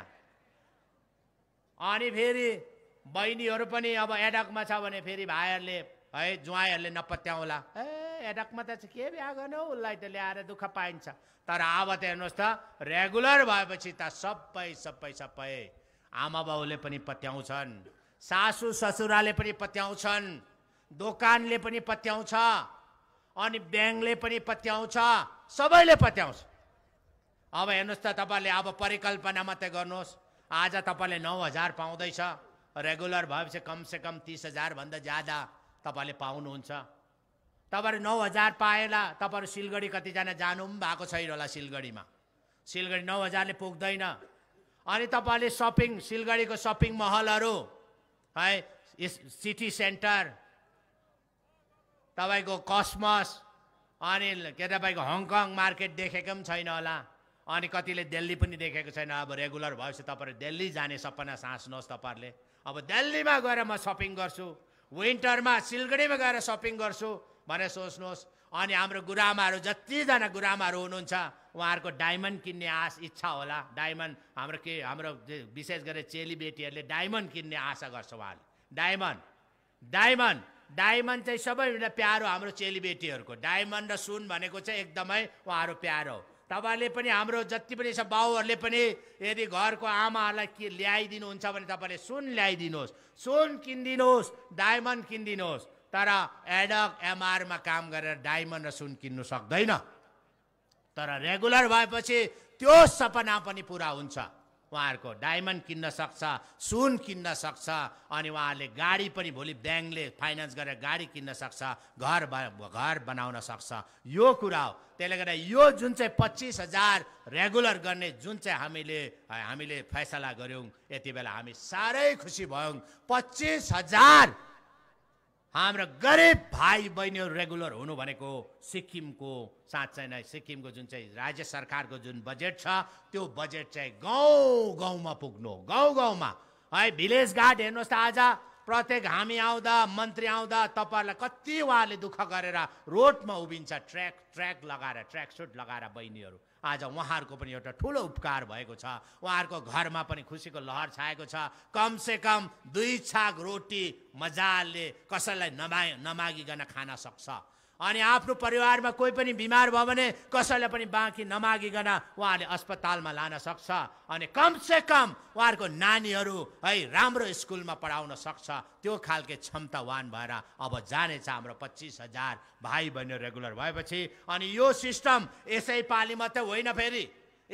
[SPEAKER 1] अनि फेरि बहिनीहरू पनि अब एडकमा छ भने फेरि भाइहरूले है ज्वाइँहरूले नपत्याउला ए एडकमा त के बिहा गर्ने उसलाई त ल्याएर दुःख पाइन्छ तर अब त हेर्नुहोस् त रेगुलर भएपछि त सबै सबै सबै आमा बाउले पनि पत्याउँछन् सासु ससुराले पनि पत्याउँछन् दोकानले पनि पत्याउँछ अनि ब्याङ्कले पनि पत्याउँछ सबैले पत्याउँछ अब हेर्नुहोस् त तपाईँले अब परिकल्पना मात्रै गर्नुहोस् आज तपाईँले नौ हजार पाउँदैछ रेगुलर भएपछि कम तिस हजारभन्दा ज्यादा तपाईँले पाउनुहुन्छ तपाईँहरू नौ हजार पाएला तपाईँहरू सिलगढी कतिजना जानु पनि भएको छैन होला सिलगढीमा सिलगढी नौ हजारले पुग्दैन अनि तपाईँहरूले सपिङ सिलगढीको सपिङ महलहरू है सिटी सेन्टर तपाईँको कस्मस अनि के तपाईँको हङकङ मार्केट देखेको पनि छैन होला अनि कतिले दिल्ली पनि देखेको छैन अब रेगुलर भएपछि तपाईँहरू दिल्ली जाने सपना साँच्नुहोस् तपाईँहरूले अब दिल्लीमा गएर म सपिङ गर्छु विन्टरमा सिलगढीमा गएर सपिङ गर्छु भनेर सोच्नुहोस् अनि हाम्रो गुरुआमाहरू जतिजना गुरुआमाहरू हुनुहुन्छ उहाँहरूको डायमन्ड किन्ने आश इच्छा होला डायमन्ड हाम्रो के हाम्रो विशेष गरेर चेलीबेटीहरूले डायमन्ड किन्ने आशा गर्छ उहाँले डायमन्ड डायमन्ड डायमन्ड चाहिँ सबैभन्दा प्यारो हाम्रो चेलीबेटीहरूको डायमन्ड र सुन भनेको चाहिँ एकदमै उहाँहरू प्यारो हो तपाईँहरूले पनि हाम्रो जति पनि छ बाउहरूले पनि यदि घरको आमाहरूलाई के ल्याइदिनुहुन्छ भने तपाईँले सुन ल्याइदिनुहोस् सुन किनिदिनुहोस् डायमन्ड किनिदिनुहोस् तर एडक एमआरमा काम गरेर डायमन्ड र सुन किन्नु सक्दैन तर रेगुलर भएपछि त्यो सपना पनि पुरा हुन्छ उहाँहरूको डायमन्ड किन्न सक्छ सुन किन्न सक्छ अनि उहाँहरूले गाडी पनि भोलि ब्याङ्कले फाइनेन्स गरेर गाडी किन्न सक्छ घर घर बनाउन सक्छ यो कुरा हो त्यसले गर्दा यो जुन चाहिँ पच्चिस हजार रेगुलर गर्ने जुन चाहिँ हामीले हामीले फैसला गऱ्यौँ यति बेला हामी साह्रै खुसी भयौँ पच्चिस हजार हाम्रो गरिब भाइ बहिनीहरू रेगुलर हुनु भनेको सिक्किमको साँच्चै नै सिक्किमको जुन चाहिँ राज्य सरकारको जुन बजेट छ त्यो बजेट चाहिँ गाउँ गाउँमा पुग्नु गाउँ गाउँमा है भिलेज गार्ड हेर्नुहोस् त आज प्रत्येक हामी आउँदा मन्त्री आउँदा तपाईँहरूलाई कति उहाँले दुःख गरेर रोडमा उभिन्छ ट्र्याक ट्र्याक लगाएर ट्र्याक सुट लगाएर बहिनीहरू आज उहाँहरूको पनि एउटा ठुलो उपकार भएको छ उहाँहरूको घरमा पनि खुसीको लहर छाएको छ कमसेकम दुई छाक रोटी मजाले कसैलाई नमा नमागिकन खान सक्छ अनि आफ्नो परिवारमा कोही पनि बिमार भयो भने कसैलाई पनि बाँकी नमागिकन उहाँले अस्पतालमा लान सक्छ अनि कमसे कम उहाँहरूको नानीहरू है राम्रो स्कुलमा पढाउन सक्छ त्यो खालके क्षमतावान भएर अब जानेछ हाम्रो पच्चिस हजार भाइ बहिनी रेगुलर भएपछि अनि यो सिस्टम यसै पालि मात्रै होइन फेरि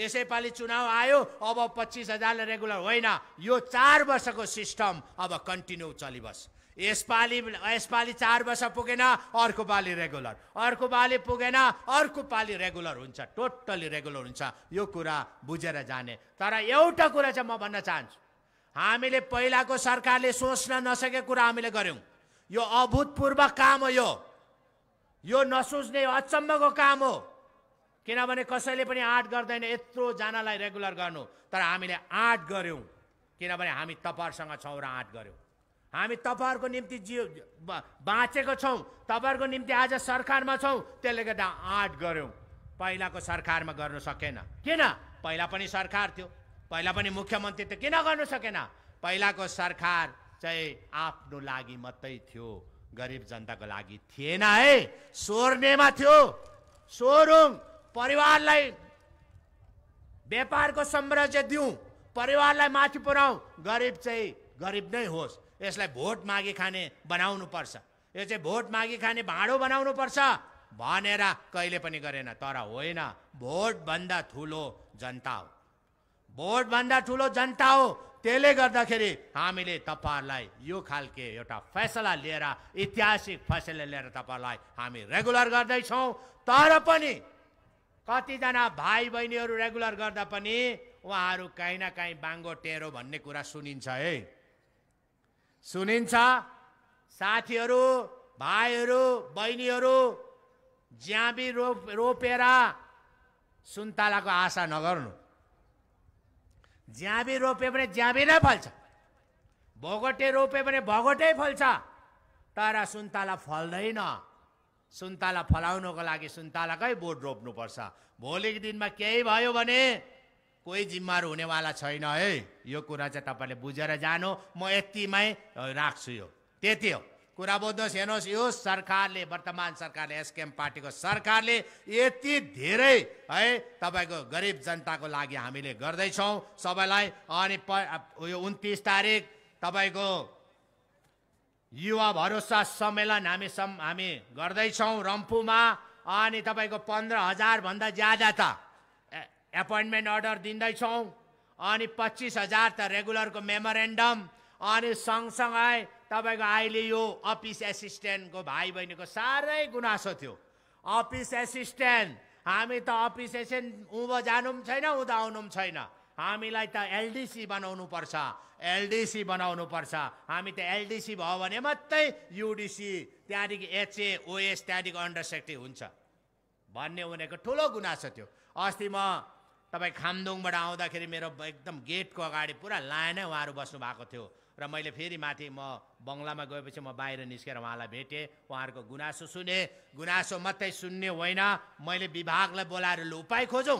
[SPEAKER 1] यसैपालि चुनाव आयो अब पच्चिस हजारले रेगुलर होइन यो चार वर्षको सिस्टम अब कन्टिन्यू चलिबस् यसपालि यसपालि चार वर्ष पुगेन अर्को पालि रेगुलर अर्को पालि पुगेन अर्को पालि रेगुलर हुन्छ टोटल्ली रेगुलर हुन्छ यो कुरा बुझेर जाने तर एउटा कुरा चाहिँ म भन्न चाहन्छु हामीले पहिलाको सरकारले सोच्न नसकेको कुरा हामीले गऱ्यौँ यो अभूतपूर्व काम हो यो यो नसोच्ने अचम्मको काम हो किनभने कसैले पनि आँट गर्दैन यत्रोजनालाई रेगुलर गर्नु तर हामीले आँट गऱ्यौँ किनभने हामी तपाईँहरूसँग छौँ र आँट गऱ्यौँ हामी तपाईँहरूको निम्ति जिउ बाँचेको छौँ तपाईँहरूको निम्ति आज सरकारमा छौँ त्यसले गर्दा आँट गऱ्यौँ पहिलाको सरकारमा गर्न सकेन किन पहिला पनि सरकार थियो पहिला पनि मुख्यमन्त्री थियो किन गर्नु सकेन पहिलाको सरकार चाहिँ आफ्नो लागि मात्रै थियो गरिब जनताको लागि थिएन है सोर्नेमा थियो सोरुङ परिवारलाई व्यापारको साम्राज्य दिउँ परिवारलाई माथि पुऱ्याउँ गरिब चाहिँ गरिब नै होस् यसलाई भोट मागी खाने बनाउनु पर्छ यो चाहिँ भोट मागी खाने भाँडो पर्छ भनेर कहिले पनि गरेन तर होइन भोटभन्दा ठुलो जनता हो भोटभन्दा ठुलो जनता हो त्यसले गर्दाखेरि हामीले तपाईँहरूलाई यो खालके एउटा फैसला लिएर ऐतिहासिक फैसला लिएर तपाईँहरूलाई हामी रेगुलर गर्दैछौँ तर पनि कतिजना भाइ बहिनीहरू रेगुलर गर्दा पनि उहाँहरू काहीँ न काहीँ बाङ्गो टेरो भन्ने कुरा सुनिन्छ है सुनिन्छ साथीहरू भाइहरू बहिनीहरू ज्याबी रोप रोपेर सुन्तलाको आशा नगर्नु ज्याबी रोप्यो भने ज्याबी नै फल्छ भोगटे रोप्यो भने भोगटै फल्छ तर सुन्तला फल्दैन सुन्तला फलाउनको लागि सुन्तलाकै बोट रोप्नुपर्छ भोलिको दिनमा केही भयो भने कोही जिम्माहरू हुनेवाला छैन है यो कुरा चाहिँ तपाईँले बुझेर जानु म यतिमै राख्छु यो त्यति हो कुरा बोध्नुहोस् हेर्नुहोस् यो सरकारले वर्तमान सरकारले एसकेएम पार्टीको सरकारले यति धेरै है तपाईँको गरिब जनताको लागि हामीले गर्दैछौँ सबैलाई अनि प यो उन्तिस तारिक तपाईँको युवा भरोसा सम्मेलन हामी सम् हामी गर्दैछौँ रम्फूमा अनि तपाईँको पन्ध्र हजारभन्दा ज्यादा त एपोइन्टमेन्ट अर्डर दिँदैछौँ अनि पच्चिस हजार त रेगुलरको मेमोरेन्डम अनि सँगसँगै तपाईँको अहिले यो अफिस एसिस्टेन्टको भाइ बहिनीको साह्रै गुनासो थियो अफिस एसिस्टेन्ट हामी त अफिस एसिस्टेन्ट उँभो जानु पनि छैन उता आउनु पनि छैन हामीलाई त एलडिसी बनाउनु पर्छ एलडिसी बनाउनु पर्छ हामी त एलडिसी भयो भने मात्रै युडिसी त्यहाँदेखि एचए ओएस त्यहाँदेखि अन्डर सेक्रेटरी हुन्छ भन्ने उनीहरूको ठुलो गुनासो थियो अस्ति म तपाईँ खामदोङबाट आउँदाखेरि मेरो एकदम गेटको अगाडि पुरा लाइनै उहाँहरू बस्नु भएको थियो र मैले फेरि माथि म बङ्गलामा गएपछि म बाहिर निस्केर उहाँलाई भेटेँ उहाँहरूको गुनासो सुने गुनासो मात्रै सुन्ने होइन मैले विभागलाई बोलाएर लु उपाय खोजौँ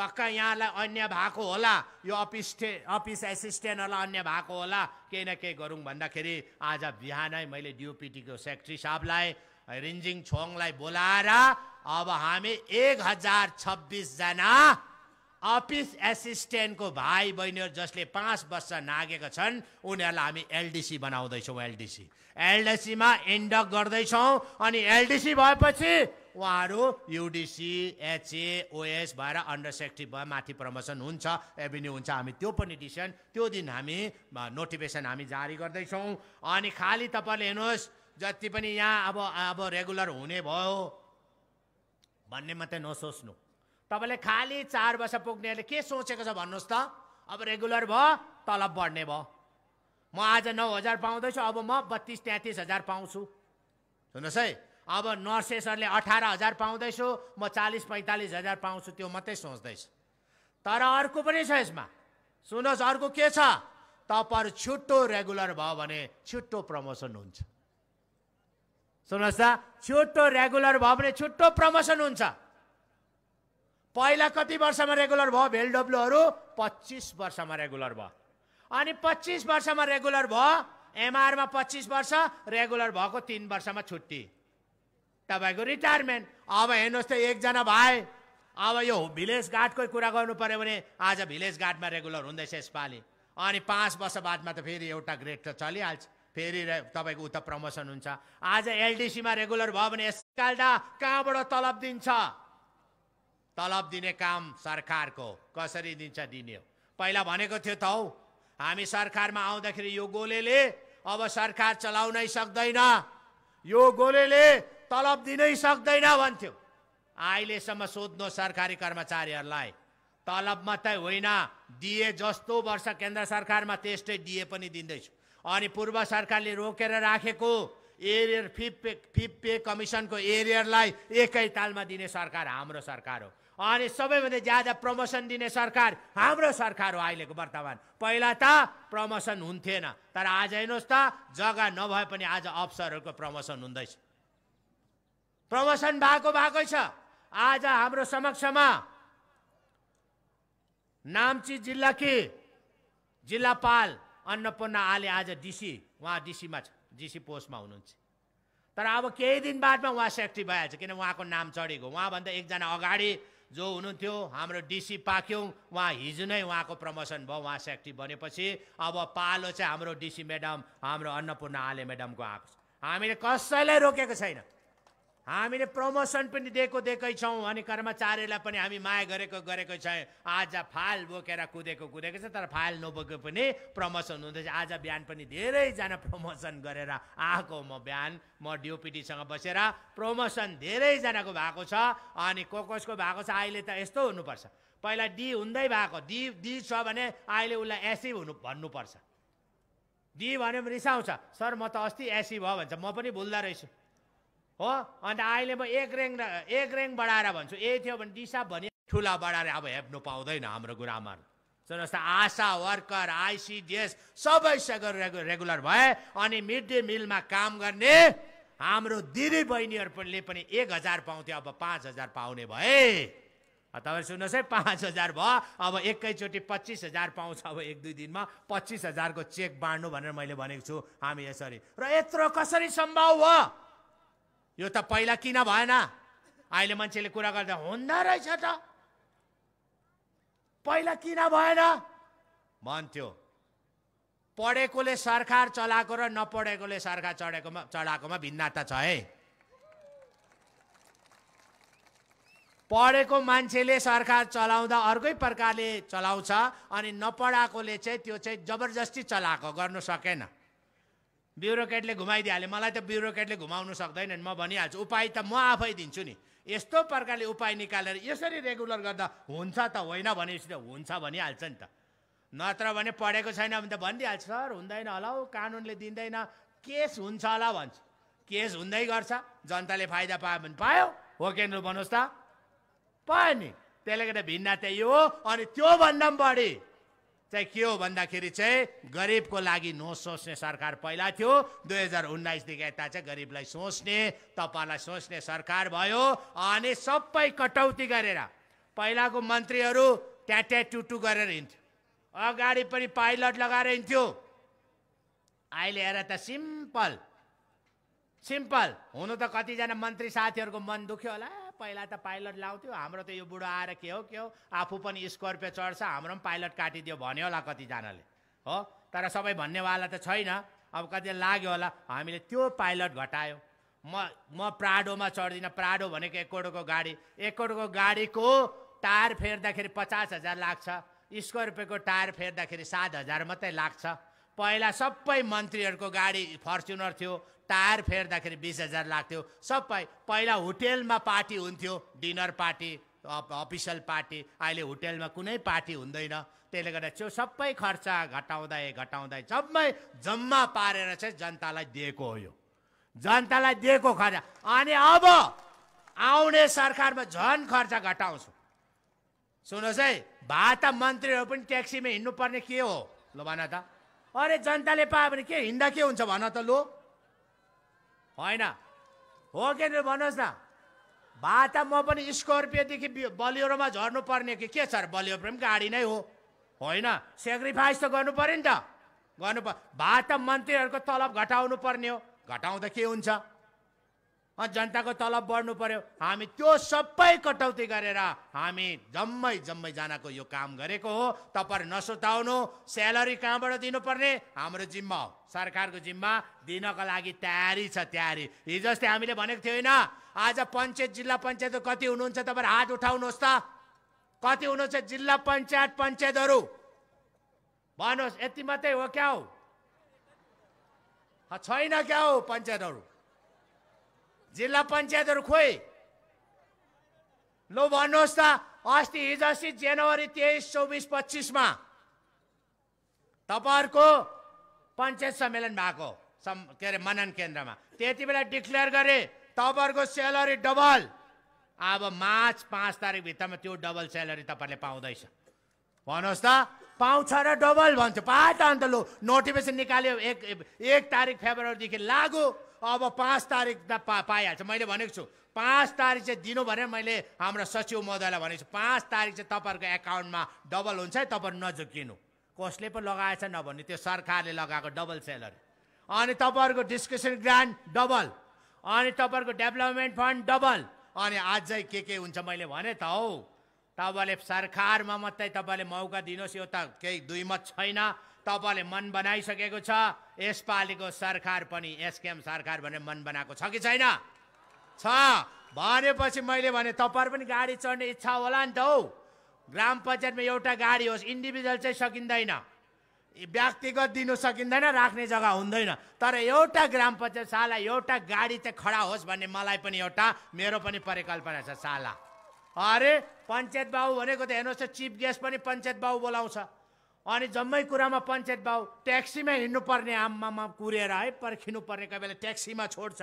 [SPEAKER 1] पक्का यहाँलाई अन्य भएको होला यो अफिस अफिस एसिस्टेन्टहरूलाई अन्य भएको होला केही न केही गरौँ भन्दाखेरि आज बिहानै मैले डिओपिटीको सेक्रेटरी साहबलाई रिन्जिङ छोङलाई बोलाएर अब हामी एक हजार छब्बिसजना अफिस एसिस्टेन्टको भाइ बहिनीहरू जसले पाँच वर्ष नागेका छन् उनीहरूलाई हामी एलडिसी बनाउँदैछौँ एलडिसी एलडिसीमा इन्डक्ट गर्दैछौँ अनि एलडिसी भएपछि उहाँहरू युडिसी एचए ओएस भएर अन्डर सेक्रेटरी भयो माथि प्रमोसन हुन्छ एभिन्यू हुन्छ हामी त्यो पनि डिसिसन त्यो दिन हामी नोटिफिकेसन हामी जारी गर्दैछौँ अनि खालि तपाईँले हेर्नुहोस् जति पनि यहाँ अब अब रेगुलर हुने भयो भन्ने मात्रै नसोच्नु तपाईँले खालि चार वर्ष पुग्नेहरूले के सोचेको छ भन्नुहोस् त अब रेगुलर भयो तलब बढ्ने भयो म आज नौ हजार पाउँदैछु अब म बत्तिस तेत्तिस हजार पाउँछु सुन्नुहोस् है अब नर्सेसहरूले अठार हजार पाउँदैछु म चालिस पैँतालिस हजार पाउँछु त्यो मात्रै सोच्दैछु तर अर्को पनि छ यसमा सुन्नुहोस् अर्को के छ तपाईँहरू छुट्टो रेगुलर भयो भने छुट्टो प्रमोसन हुन्छ सुन्नुहोस् त छुट्टो रेगुलर भयो भने छुट्टो प्रमोसन हुन्छ पहिला कति वर्षमा रेगुलर भयो भेलडब्लुहरू पच्चिस वर्षमा रेगुलर भयो अनि पच्चिस वर्षमा रेगुलर भयो एमआरमा पच्चिस वर्ष रेगुलर भएको तिन वर्षमा छुट्टी तपाईँको रिटायरमेन्ट अब हेर्नुहोस् त एकजना भाइ अब यो भिलेज गार्डकै कुरा गर्नु पऱ्यो भने आज भिलेज गार्डमा रेगुलर हुँदैछ यसपालि अनि पाँच वर्ष बादमा त फेरि एउटा ग्रेड त चलिहाल्छ फेरि तपाईँको उता प्रमोसन हुन्छ आज एलडिसीमा रेगुलर भयो भने यसकाल कहाँबाट तलब दिन्छ तलब दिने काम सरकारको कसरी दिन्छ दिने हो पहिला भनेको थियो त हौ हामी सरकारमा आउँदाखेरि यो गोलेले अब सरकार चलाउनै सक्दैन यो गोलेले तलब दिनै सक्दैन भन्थ्यो अहिलेसम्म सोध्नु सरकारी कर्मचारीहरूलाई तलब मात्रै होइन दिए जस्तो वर्ष केन्द्र सरकारमा त्यस्तै दिए पनि दिँदैछु अनि पूर्व सरकारले रोकेर राखेको एरियर फिप पे कमिसनको एरियरलाई एकै तालमा दिने सरकार हाम्रो सरकार हो अनि सबैभन्दा ज्यादा प्रमोसन दिने सरकार हाम्रो सरकार हो अहिलेको वर्तमान पहिला त प्रमोसन हुन्थेन तर आज हेर्नुहोस् त जग्गा नभए पनि आज अफसरहरूको प्रमोसन हुँदैछ प्रमोसन भएको भएकै छ आज हाम्रो समक्षमा नाम्ची जिल्ला कि जिल्लापाल अन्नपूर्ण आले आज डिसी उहाँ डिसीमा छ डिसी पोस्टमा हुनुहुन्छ तर अब केही दिन बादमा उहाँ सेक्ट्री भइहाल्छ किन उहाँको नाम चढेको उहाँभन्दा एकजना अगाडि जो हुनुहुन्थ्यो हाम्रो डिसी पाक्यौँ उहाँ हिजो नै उहाँको प्रमोसन भयो उहाँ सेक्टी बनेपछि अब पालो चाहिँ हाम्रो डिसी म्याडम हाम्रो अन्नपूर्ण आले म्याडमको आएको छ हामीले कसैलाई रोकेको छैन हामीले प्रमोसन पनि दिएको दिएकै छौँ अनि कर्मचारीलाई पनि हामी माया गरेको गरेकै छ आज फाइल बोकेर कुदेको कुदेको छ तर फाइल नबोके पनि प्रमोसन हुँदैछ आज बिहान पनि धेरैजना प्रमोसन गरेर आएको म बिहान म डिओपिटीसँग बसेर प्रमोसन धेरैजनाको भएको छ अनि को कसको भएको छ अहिले त यस्तो हुनुपर्छ पहिला डी हुँदै भएको डी डी छ भने अहिले उसलाई एसी e हुनु भन्नुपर्छ डी भने पनि रिसाउँछ सर म त अस्ति एसी e भयो भन्छ म पनि भुल्दा रहेछु हो अन्त अहिले म एक रेङ एक रेङ बढाएर भन्छु ए थियो भने दिशा भने ठुला बढाएर अब हेप्नु पाउँदैन हाम्रो गुरामार जस्तो आशा वर्कर आइसिडिएस सबैसँग रेगु रेगुलर भए अनि मिड डे मिलमा काम गर्ने हाम्रो दिदी बहिनीहरूले पनि एक हजार पाउँथ्यो अब पाँच हजार पाउने भए तपाईँ सुन्नुहोस् है पाँच हजार भयो अब एकैचोटि पच्चिस हजार पाउँछ अब एक दुई दिनमा पच्चिस हजारको चेक बाँड्नु भनेर मैले भनेको छु हामी यसरी र यत्रो कसरी सम्भव भयो यो त पहिला किन भएन अहिले मान्छेले कुरा गर्दा हुँदो रहेछ त पहिला किन भएन भन्थ्यो पढेकोले सरकार चलाएको र नपढेकोले सरकार चढेकोमा चढाएकोमा भिन्नता छ है पढेको मान्छेले सरकार चलाउँदा अर्कै प्रकारले चलाउँछ अनि नपढाएकोले चाहिँ त्यो चाहिँ जबरजस्ती चलाएको गर्नु सकेन ब्युरोक्रेटले घुमाइदिइहाल्यो मलाई त ब्युरोक्रेटले घुमाउनु नि म भनिहाल्छु उपाय त म आफै दिन्छु नि यस्तो प्रकारले उपाय निकालेर यसरी रेगुलर गर्दा हुन्छ त होइन भनेपछि त हुन्छ भनिहाल्छ नि त नत्र भने पढेको छैन भने त भनिदिइहाल्छ सर हुँदैन होला हौ कानुनले दिँदैन केस हुन्छ होला भन्छ केस हुँदै गर्छ जनताले फाइदा पायो भने पायो हो केन्द्र भन्नुहोस् त पायो नि त्यसले गर्दा भिन्न त्यही हो अनि त्योभन्दा पनि बढी चाहिँ के हो भन्दाखेरि चाहिँ गरिबको लागि नसोच्ने सरकार पहिला थियो दुई हजार उन्नाइसदेखि यता चाहिँ गरिबलाई सोच्ने तपाईँलाई सोच्ने सरकार भयो अनि सबै कटौती गरेर पहिलाको मन्त्रीहरू ट्याट्या टुटु गरेर हिँड्थ्यो अगाडि पनि पाइलट लगाएर हिँड्थ्यो अहिले हेर त सिम्पल सिम्पल हुनु त कतिजना मन्त्री साथीहरूको मन दुख्यो होला पहिला त पाइलट लाउँथ्यो हाम्रो त यो बुढो आएर के हो के हो आफू पनि स्कर्पियो चढ्छ हाम्रो पनि पाइलट काटिदियो भन्यो होला कतिजनाले हो तर सबै भन्नेवाला त छैन अब कति लाग्यो होला हामीले त्यो पाइलट घटायो म म प्राडोमा चढ्दिनँ प्राडो भनेको एक करोडको गाडी एक करोडको गाडीको टायर फेर्दाखेरि पचास हजार लाग्छ स्कर्पियोको टायर फेर्दाखेरि सात हजार मात्रै लाग्छ पहिला सबै मन्त्रीहरूको गाडी फर्च्युनर थियो टायर फेर्दाखेरि बिस हजार लाग्थ्यो सबै पहिला होटेलमा पार्टी हुन्थ्यो डिनर पार्टी अफिसियल पार्टी अहिले होटेलमा कुनै पार्टी हुँदैन त्यसले गर्दा त्यो सबै खर्च घटाउँदै घटाउँदै सबै जम्मा पारेर चाहिँ जनतालाई दिएको हो यो जनतालाई दिएको खर्च अनि अब आउने सरकारमा झन् खर्च घटाउँछु सुन्नुहोस् है त मन्त्रीहरू पनि ट्याक्सीमा हिँड्नुपर्ने के हो ल भन त अरे जनताले पायो भने के हिँड्दा के हुन्छ भन त लो होइन हो कि भन्नुहोस् न भा त म पनि स्कर्पियोदेखि बलियोमा झर्नु पर्ने कि के छ बलियो पनि गाडी नै हो होइन सेक्रिफाइस त गर्नु पऱ्यो नि त गर्नु पर्यो त मन्त्रीहरूको तलब घटाउनु पर्ने हो घटाउँदा के हुन्छ जनताको तलब बढ्नु पर्यो हामी त्यो सबै कटौती गरेर हामी जम्मै जम्मै जनाको यो काम गरेको हो तपाईँ नसुताउनु स्यालेरी कहाँबाट दिनुपर्ने हाम्रो जिम्मा हो सरकारको जिम्मा दिनको लागि तयारी छ तयारी हिजो अस्ति हामीले भनेको थियो होइन आज पञ्चायत जिल्ला पञ्चायत कति हुनुहुन्छ तपाईँ हात उठाउनुहोस् त कति हुनुहुन्छ जिल्ला पञ्चायत पञ्चायतहरू भन्नुहोस् यति मात्रै हो क्या हो छैन क्या हो पञ्चायतहरू जिल्ला पञ्चायतहरू खोइ लो भन्नुहोस् त अस्ति हिजो अस्ति जनवरी तेइस चौबिस पच्चिसमा तपाईँहरूको पञ्चायत सम्मेलन भएको सम् के अरे मनन केन्द्रमा त्यति बेला डिक्लेयर गरे तपाईँहरूको सेलरी डबल अब मार्च पाँच तारिक भित्रमा त्यो डबल सेलरी तपाईँहरूले पाउँदैछ भन्नुहोस् त पाउँछ र डबल भन्छ पा त अन्त लु नोटिफिकेसन निकाल्यो एक एक तारिक फेब्रुअरीदेखि लागु अब पाँच तारिक त पा पाइहाल्छ मैले भनेको छु पाँच तारिक चाहिँ दिनु भने मैले हाम्रो सचिव महोदयलाई भनेको छु पाँच तारिक चाहिँ तपाईँहरूको एकाउन्टमा डबल हुन्छ है तपाईँहरू नझुकिनु कसले पो लगाएछ नभन्ने त्यो सरकारले लगाएको डबल सेलरी अनि तपाईँहरूको डिस्कसन ग्रान्ट डबल अनि तपाईँहरूको डेभलपमेन्ट फन्ड डबल अनि अझै के के हुन्छ मैले भने त हौ तपाईँले सरकारमा मात्रै तपाईँले मौका दिनुहोस् यो त केही दुई मत छैन तपाईँले मन बनाइसकेको छ यसपालिको सरकार पनि एसकेएम सरकार भने मन बनाएको छ कि छैन छ भनेपछि मैले भने तपाईँहरू पनि गाडी चढ्ने इच्छा होला नि त हौ ग्राम पञ्चायतमा एउटा गाडी होस् इन्डिभिजुअल चाहिँ सकिँदैन व्यक्तिगत दिनु सकिँदैन राख्ने जग्गा हुँदैन तर एउटा ग्राम पञ्चायत साला एउटा गाडी चाहिँ खडा होस् भन्ने मलाई पनि एउटा मेरो पनि परिकल्पना छ साला अरे पञ्चायत बाबु भनेको त हेर्नुहोस् त चिफ गेस्ट पनि पञ्चायत बाबु बोलाउँछ अनि जम्मै कुरामा पञ्चायत बाउ ट्याक्सीमा हिँड्नुपर्ने आम्मामा कुरेर है पर्खिनु पर्ने कोही बेला ट्याक्सीमा छोड्छ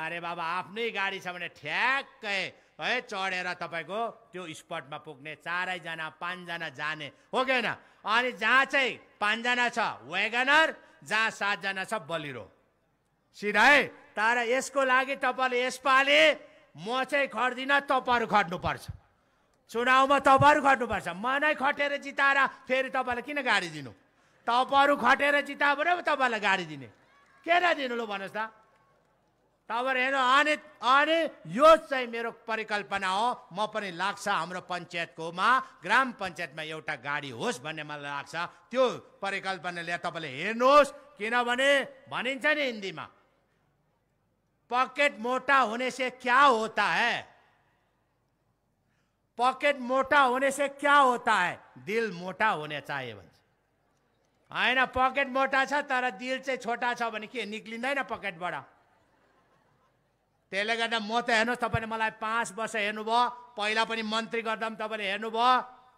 [SPEAKER 1] अरे बाबा आफ्नै गाडी छ भने ठ्याक्कै है चढेर तपाईँको त्यो स्पटमा पुग्ने चारैजना पाँचजना जाने हो कि होइन अनि जहाँ चाहिँ पाँचजना छ वेगनर जहाँ सातजना छ बलिरो सिधै है तर यसको लागि तपाईँले यसपालि म चाहिँ खट्दिनँ तपाईँहरू खट्नुपर्छ चुनावमा तपाईँहरू खट्नुपर्छ म नै खटेर जिताएर फेरि तपाईँलाई किन गाडी दिनु तपाईँहरू खटेर जितायो भने तपाईँलाई गाडी दिने किन दिनु लु भन्नुहोस् त तपाईँहरू हेर्नु अनि अनि यो चाहिँ मेरो परिकल्पना हो म पनि लाग्छ हाम्रो पञ्चायतकोमा ग्राम पञ्चायतमा एउटा गाडी होस् भन्ने मलाई लाग्छ त्यो परिकल्पनाले तपाईँले हेर्नुहोस् किनभने भनिन्छ नि हिन्दीमा पकेट मोटा हुने से क्या होता है पकेट मोटा होने से क्या होता है दिल मोटा होने चाहिए भन्छ होइन पकेट मोटा छ तर दिल चाहिँ छोटा छ भने के निक्लिँदैन पकेटबाट त्यसले गर्दा म त हेर्नुहोस् तपाईँले मलाई पाँच वर्ष हेर्नु भयो पहिला पनि मन्त्री गर्दा पनि तपाईँले भयो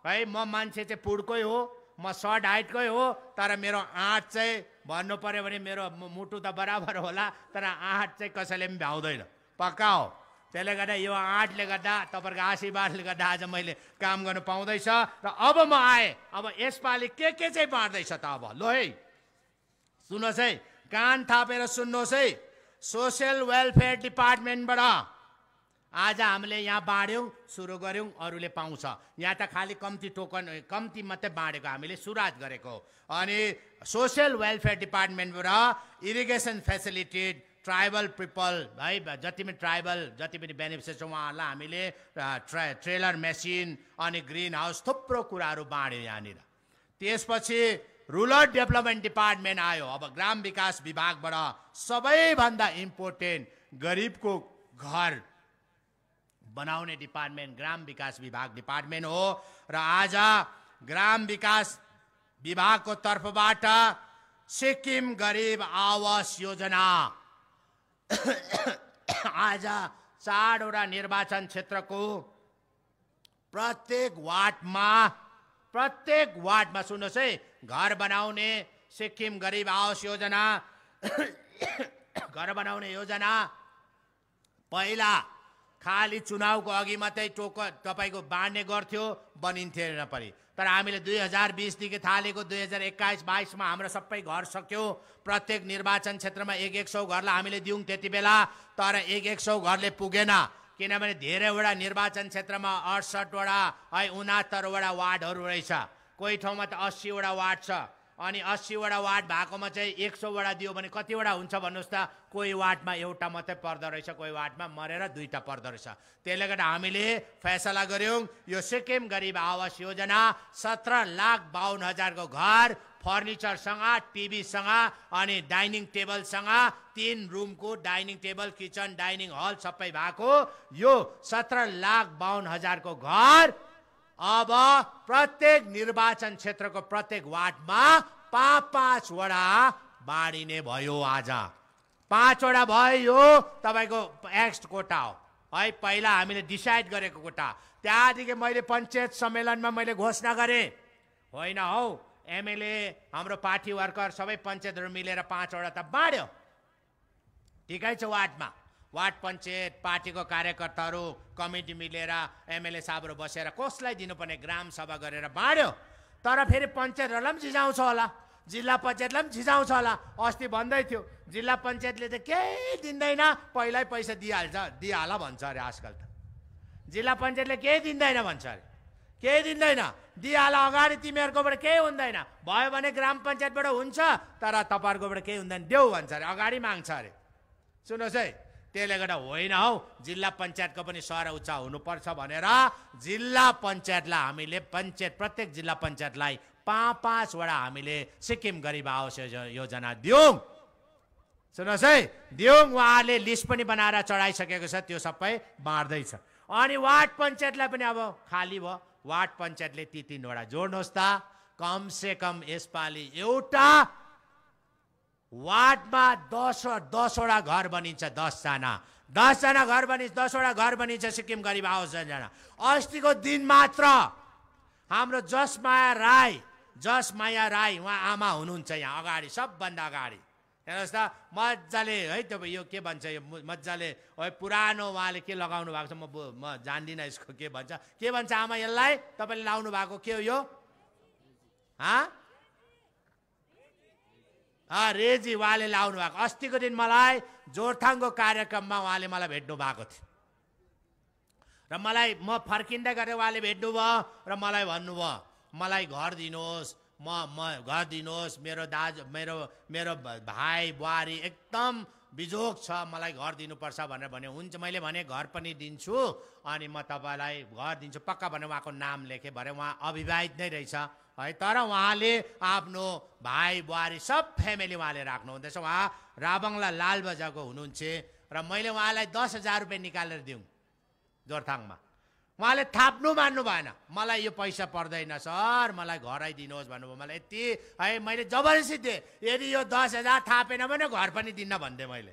[SPEAKER 1] है म मान्छे चाहिँ पुडकै हो म सर्ट हाइटकै हो तर मेरो आँट चाहिँ भन्नु पऱ्यो भने मेरो मुटु त बराबर होला तर आँट चाहिँ कसैले पनि भ्याउँदैन पक्का हो त्यसले गर्दा यो आँटले गर्दा तपाईँहरूको आशीर्वादले गर्दा आज मैले काम गर्नु पाउँदैछ र अब म आएँ अब यसपालि के के चाहिँ बाँड्दैछ त अब लो है सुन्नुहोस् है कान थापेर सुन्नुहोस् है सोसियल वेलफेयर डिपार्टमेन्टबाट आज हामीले यहाँ बाँड्यौँ सुरु गऱ्यौँ अरूले पाउँछ यहाँ त खालि कम्ती टोकन कम्ती मात्रै बाँडेको हामीले सुरुवात गरेको अनि सोसियल वेलफेयर डिपार्टमेन्टबाट इरिगेसन फेसिलिटेड ट्राइबल पिपल है जति पनि ट्राइबल जति पनि बेनिफिसेस छ उहाँहरूलाई हामीले ट्रा ट्रेलर मेसिन अनि ग्रिन हाउस थुप्रो कुराहरू बाँड्यौँ यहाँनिर त्यसपछि रुरल डेभलपमेन्ट डिपार्टमेन्ट आयो अब ग्राम विकास विभागबाट सबैभन्दा इम्पोर्टेन्ट गरिबको घर बनाउने डिपार्टमेन्ट ग्राम विकास विभाग डिपार्टमेन्ट हो र आज ग्राम विकास विभागको तर्फबाट सिक्किम गरिब आवास योजना [coughs] आज चारवटा निर्वाचन क्षेत्रको प्रत्येक वार्डमा प्रत्येक वार्डमा सुन्नुहोस् है घर बनाउने सिक्किम गरिब आवास योजना [coughs] घर बनाउने योजना पहिला खालि चुनावको अघि मात्रै टोक तपाईँको बाँड्ने गर्थ्यो बनिन्थेन पनि तर हामीले दुई हजार बिसदेखि थालेको दुई हजार एक्काइस बाइसमा हाम्रो सबै घर सक्यो प्रत्येक निर्वाचन क्षेत्रमा एक एक सौ घरलाई हामीले दियौँ त्यति बेला तर एक एक सौ घरले पुगेन किनभने धेरैवटा निर्वाचन क्षेत्रमा अडसठवटा है उनात्तरवटा वार्डहरू रहेछ कोही ठाउँमा त अस्सीवटा वार्ड छ अनि अस्सीवटा वार्ड भएकोमा चाहिँ एक सौवटा दियो भने कतिवटा हुन्छ भन्नुहोस् त कोही वार्डमा एउटा मात्रै पर्दो रहेछ कोही वार्डमा मरेर दुईवटा पर्दो रहेछ त्यसले गर्दा हामीले फैसला गऱ्यौँ यो सिक्किम गरिब आवास योजना सत्र लाख बाहन्न हजारको घर फर्निचरसँग टिभीसँग अनि डाइनिङ टेबलसँग तिन रुमको dining table kitchen dining hall सबै भएको यो सत्र लाख बाहन्न हजारको घर अब प्रत्येक निर्वाचन क्षेत्रको प्रत्येक वार्डमा पाँच पाँचवटा बाँडिने भयो आज पाँचवटा भयो यो तपाईँको एक्स्ट कोटा हो है पहिला हामीले डिसाइड गरेको कोटा त्यहाँदेखि मैले पञ्चायत सम्मेलनमा मैले घोषणा गरेँ होइन हौ एमएलए हाम्रो पार्टी वर्कर सबै पञ्चायतहरू मिलेर पाँचवटा त बाँड्यो ठिकै छ वार्डमा वार्ड पञ्चायत पार्टीको कार्यकर्ताहरू कमिटी मिलेर एमएलए साहबहरू बसेर कसलाई दिनुपर्ने ग्राम सभा गरेर बाँड्यो तर फेरि पञ्चायतहरूलाई पनि झिझाउँछ होला जिल्ला पञ्चायतलाई पनि झिझाउँछ होला अस्ति भन्दै थियो जिल्ला पञ्चायतले त केही दिँदैन पहिल्यै पैसा दिइहाल्छ दिइहाल भन्छ अरे आजकल त जिल्ला पञ्चायतले केही दिँदैन भन्छ अरे केही दिँदैन दिइहाल अगाडि तिमीहरूकोबाट केही हुँदैन भयो भने ग्राम पञ्चायतबाट हुन्छ तर तपाईँहरूकोबाट केही हुँदैन देऊ भन्छ अरे अगाडि माग्छ अरे सुन्नुहोस् है त्यसले गर्दा होइन हौ जिल्ला पञ्चायतको पनि सहर उच्च हुनुपर्छ भनेर जिल्ला पञ्चायतलाई हामीले पञ्चायत प्रत्येक जिल्ला पञ्चायतलाई पाँच पाँचवटा हामीले सिक्किम गरिब आवास योजना दियौँ सुन्नुहोस् है दियौँ उहाँले लिस्ट पनि बनाएर चढाइसकेको छ त्यो सबै बाँड्दैछ अनि वार्ड पञ्चायतलाई पनि अब खाली भयो वार्ड पञ्चायतले ती तिनवटा जोड्नुहोस् त से कम यसपालि एउटा वार्डमा दस दसवटा घर बनिन्छ दसजना दसजना घर बनिन्छ दसवटा घर बनिन्छ सिक्किम गरिब आवासजना अस्तिको दिन मात्र हाम्रो जसमाया राई जसमाया राई उहाँ आमा हुनुहुन्छ यहाँ अगाडि सबभन्दा अगाडि हेर्नुहोस् त मजाले है तपाईँ यो के भन्छ यो मजाले है पुरानो उहाँले के लगाउनु भएको छ म म जान्दिनँ यसको के भन्छ के भन्छ आमा यसलाई तपाईँले लाउनु भएको के हो यो हाँ रेजी उहाँले लाउनु भएको अस्तिको दिन मलाई जोरथाङको कार्यक्रममा उहाँले मलाई भेट्नु भएको थियो र मलाई म फर्किँदै गरेर उहाँले भेट्नुभयो र मलाई भन्नुभयो मलाई घर दिनुहोस् म म घर दिनुहोस् मेरो दाजु मेरो मेरो भाइ बुहारी एकदम बिजोग छ मलाई घर दिनुपर्छ भनेर भने हुन्छ मैले भने घर पनि दिन्छु अनि म तपाईँलाई घर दिन्छु पक्का भने उहाँको नाम लेखेँ भरे उहाँ अविवाहित नै रहेछ है तर उहाँले आफ्नो भाइ बुहारी सब फ्यामिली उहाँले राख्नुहुँदैछ उहाँ राबङला लालबजाको हुनुहुन्छ र मैले उहाँलाई दस हजार रुपियाँ निकालेर दिउँ जोरथाङमा उहाँले थाप्नु मान्नु भएन मलाई यो पैसा पर्दैन सर मलाई घर आइदिनुहोस् भन्नुभयो मलाई यति है मैले जबरजस्ती दिएँ यदि यो दस हजार थापेन भने घर पनि दिन्न भन्दै मैले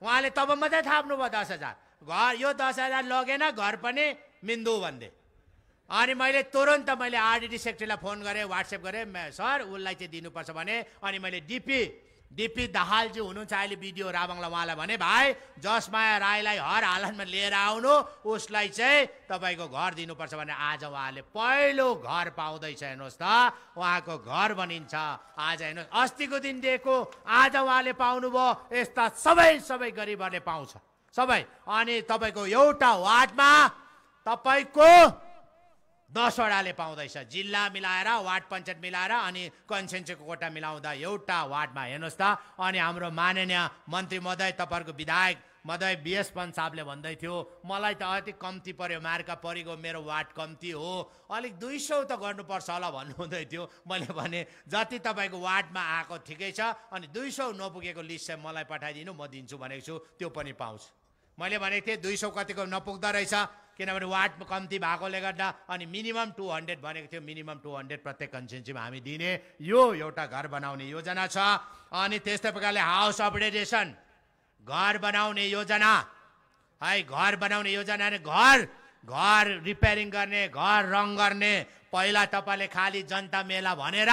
[SPEAKER 1] उहाँले तब मात्रै थाप्नु भयो दस हजार घर यो दस हजार लगेन घर पनि मिन्दु भन्दै अनि मैले तुरन्त मैले आरडिडी सेक्रेटरीलाई फोन गरेँ वाट्सएप गरेँ सर उसलाई चाहिँ दिनुपर्छ भने अनि मैले डिपी डिपी दाहालजी हुनुहुन्छ अहिले बिडिओ राबङला उहाँलाई भने भाइ जसमाया राईलाई हर हालतमा लिएर आउनु उसलाई चाहिँ तपाईँको घर दिनुपर्छ भने आज उहाँले पहिलो घर पाउँदैछ हेर्नुहोस् त उहाँको घर बनिन्छ आज हेर्नुहोस् अस्तिको दिन दिएको आज उहाँले पाउनुभयो यस्ता सबै सबै गरिबहरूले पाउँछ सबै अनि तपाईँको एउटा वार्डमा तपाईँको दसवटाले पाउँदैछ जिल्ला मिलाएर वार्ड पञ्चायत मिलाएर अनि कन्सेन्सको कोटा मिलाउँदा एउटा वार्डमा हेर्नुहोस् त अनि हाम्रो माननीय मन्त्री मदय तपाईँहरूको विधायक मदय बिएस पन साहबले भन्दै थियो मलाई त अति कम्ती पऱ्यो मार्का परेको मेरो वार्ड कम्ती हो अलिक दुई सौ त गर्नुपर्छ होला भन्नुहुँदै थियो मैले भने जति तपाईँको वार्डमा आएको ठिकै छ अनि दुई सौ नपुगेको लिस्ट चाहिँ मलाई पठाइदिनु म दिन्छु भनेको छु त्यो पनि पाउँछु मैले भनेको थिएँ दुई सौ कतिको नपुग्दो रहेछ किनभने वार्डमा कम्ती भएकोले गर्दा अनि मिनिमम टु हन्ड्रेड भनेको थियो मिनिमम टु हन्ड्रेड प्रत्येक कन्सेन्सीमा हामी दिने यो एउटा घर बनाउने योजना छ अनि त्यस्तै प्रकारले हाउस अपडेटेसन घर बनाउने योजना है घर बनाउने योजना घर घर रिपेयरिङ गर्ने घर रङ गर्ने पहिला तपाईँले खालि जनता मेला भनेर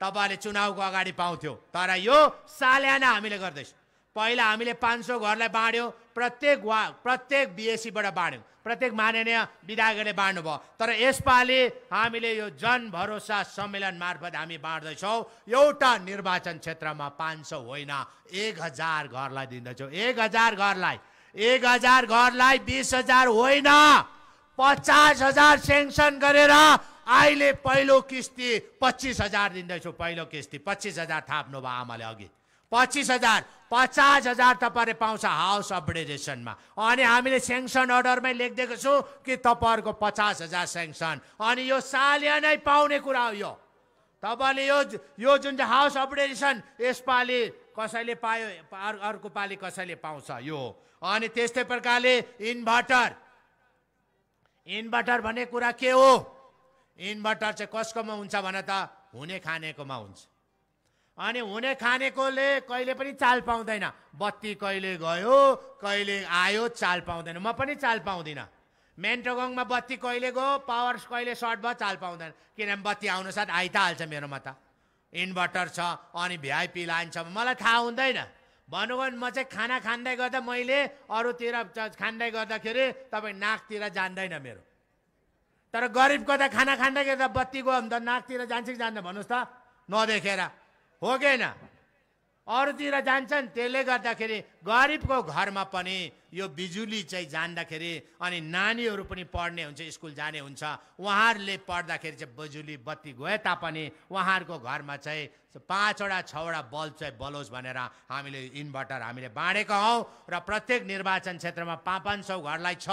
[SPEAKER 1] तपाईँले चुनावको अगाडि पाउँथ्यो तर यो साल्याना हामीले गर्दैछौँ पहिला हामीले पाँच सौ घरलाई बाँड्यौँ प्रत्येक वा प्रत्येक बिएसीबाट बाँड्यौँ प्रत्येक माननीय विधायकले भयो तर यसपालि हामीले यो जन भरोसा सम्मेलन मार्फत हामी बाँड्दैछौँ एउटा निर्वाचन क्षेत्रमा पाँच सौ होइन एक हजार घरलाई दिँदैछौँ एक हजार घरलाई एक हजार घरलाई बिस हजार होइन पचास हजार सेङ्सन गरेर अहिले पहिलो किस्ती पच्चिस हजार दिँदैछु पहिलो किस्ती पच्चिस हजार थाप्नु भयो आमाले अघि पच्चिस हजार पचास हजार तपाईँले पाउँछ हाउस अपग्रेडेसनमा अनि हामीले सेङ्सन अर्डरमै लेखिदिएको छु कि तपाईँहरूको पचास हजार सेङ्सन अनि यो नै पाउने कुरा हो यो तपाईँले यो यो जुन चाहिँ हाउस अपग्रेडेसन यसपालि कसैले पायो अर्को पालि कसैले पाउँछ यो अनि त्यस्तै प्रकारले इन्भर्टर इन्भर्टर भन्ने कुरा के हो इन्भर्टर चाहिँ कसकोमा हुन्छ भने त हुने खानेकोमा हुन्छ अनि हुने खानेकोले कहिले पनि चाल पाउँदैन बत्ती कहिले गयो कहिले आयो चाल पाउँदैन म पनि चाल पाउँदिनँ मेन्टोगङमा बत्ती कहिले गयो पावर कहिले सर्ट भयो चाल पाउँदैन किनभने बत्ती आउनु साथ आइ त हाल्छ मेरोमा त इन्भर्टर छ अनि भिआइपी लाइन छ मलाई थाहा हुँदैन भन्नुभयो भने म चाहिँ खाना खाँदै गर्दा मैले अरूतिर खाँदै गर्दाखेरि तपाईँ नाकतिर जान्दैन मेरो तर गरिबको त खाना खाँदै गर्दा बत्ती गयो भने त नाकतिर जान्छ कि जान्छ भन्नुहोस् त नदेखेर हो होगेन अरूतिर जान्छन् त्यसले गर्दाखेरि गरिबको घरमा पनि यो बिजुली चाहिँ जान्दाखेरि अनि नानीहरू पनि पढ्ने हुन्छ स्कुल जाने हुन्छ उहाँहरूले पढ्दाखेरि चाहिँ बिजुली बत्ती गए तापनि उहाँहरूको घरमा चाहिँ पाँचवटा छवटा बल्ब चाहिँ बलोस् भनेर हामीले इन्भर्टर हामीले बाँडेका हौँ र प्रत्येक निर्वाचन क्षेत्रमा पाँच पाँच सौ घरलाई छ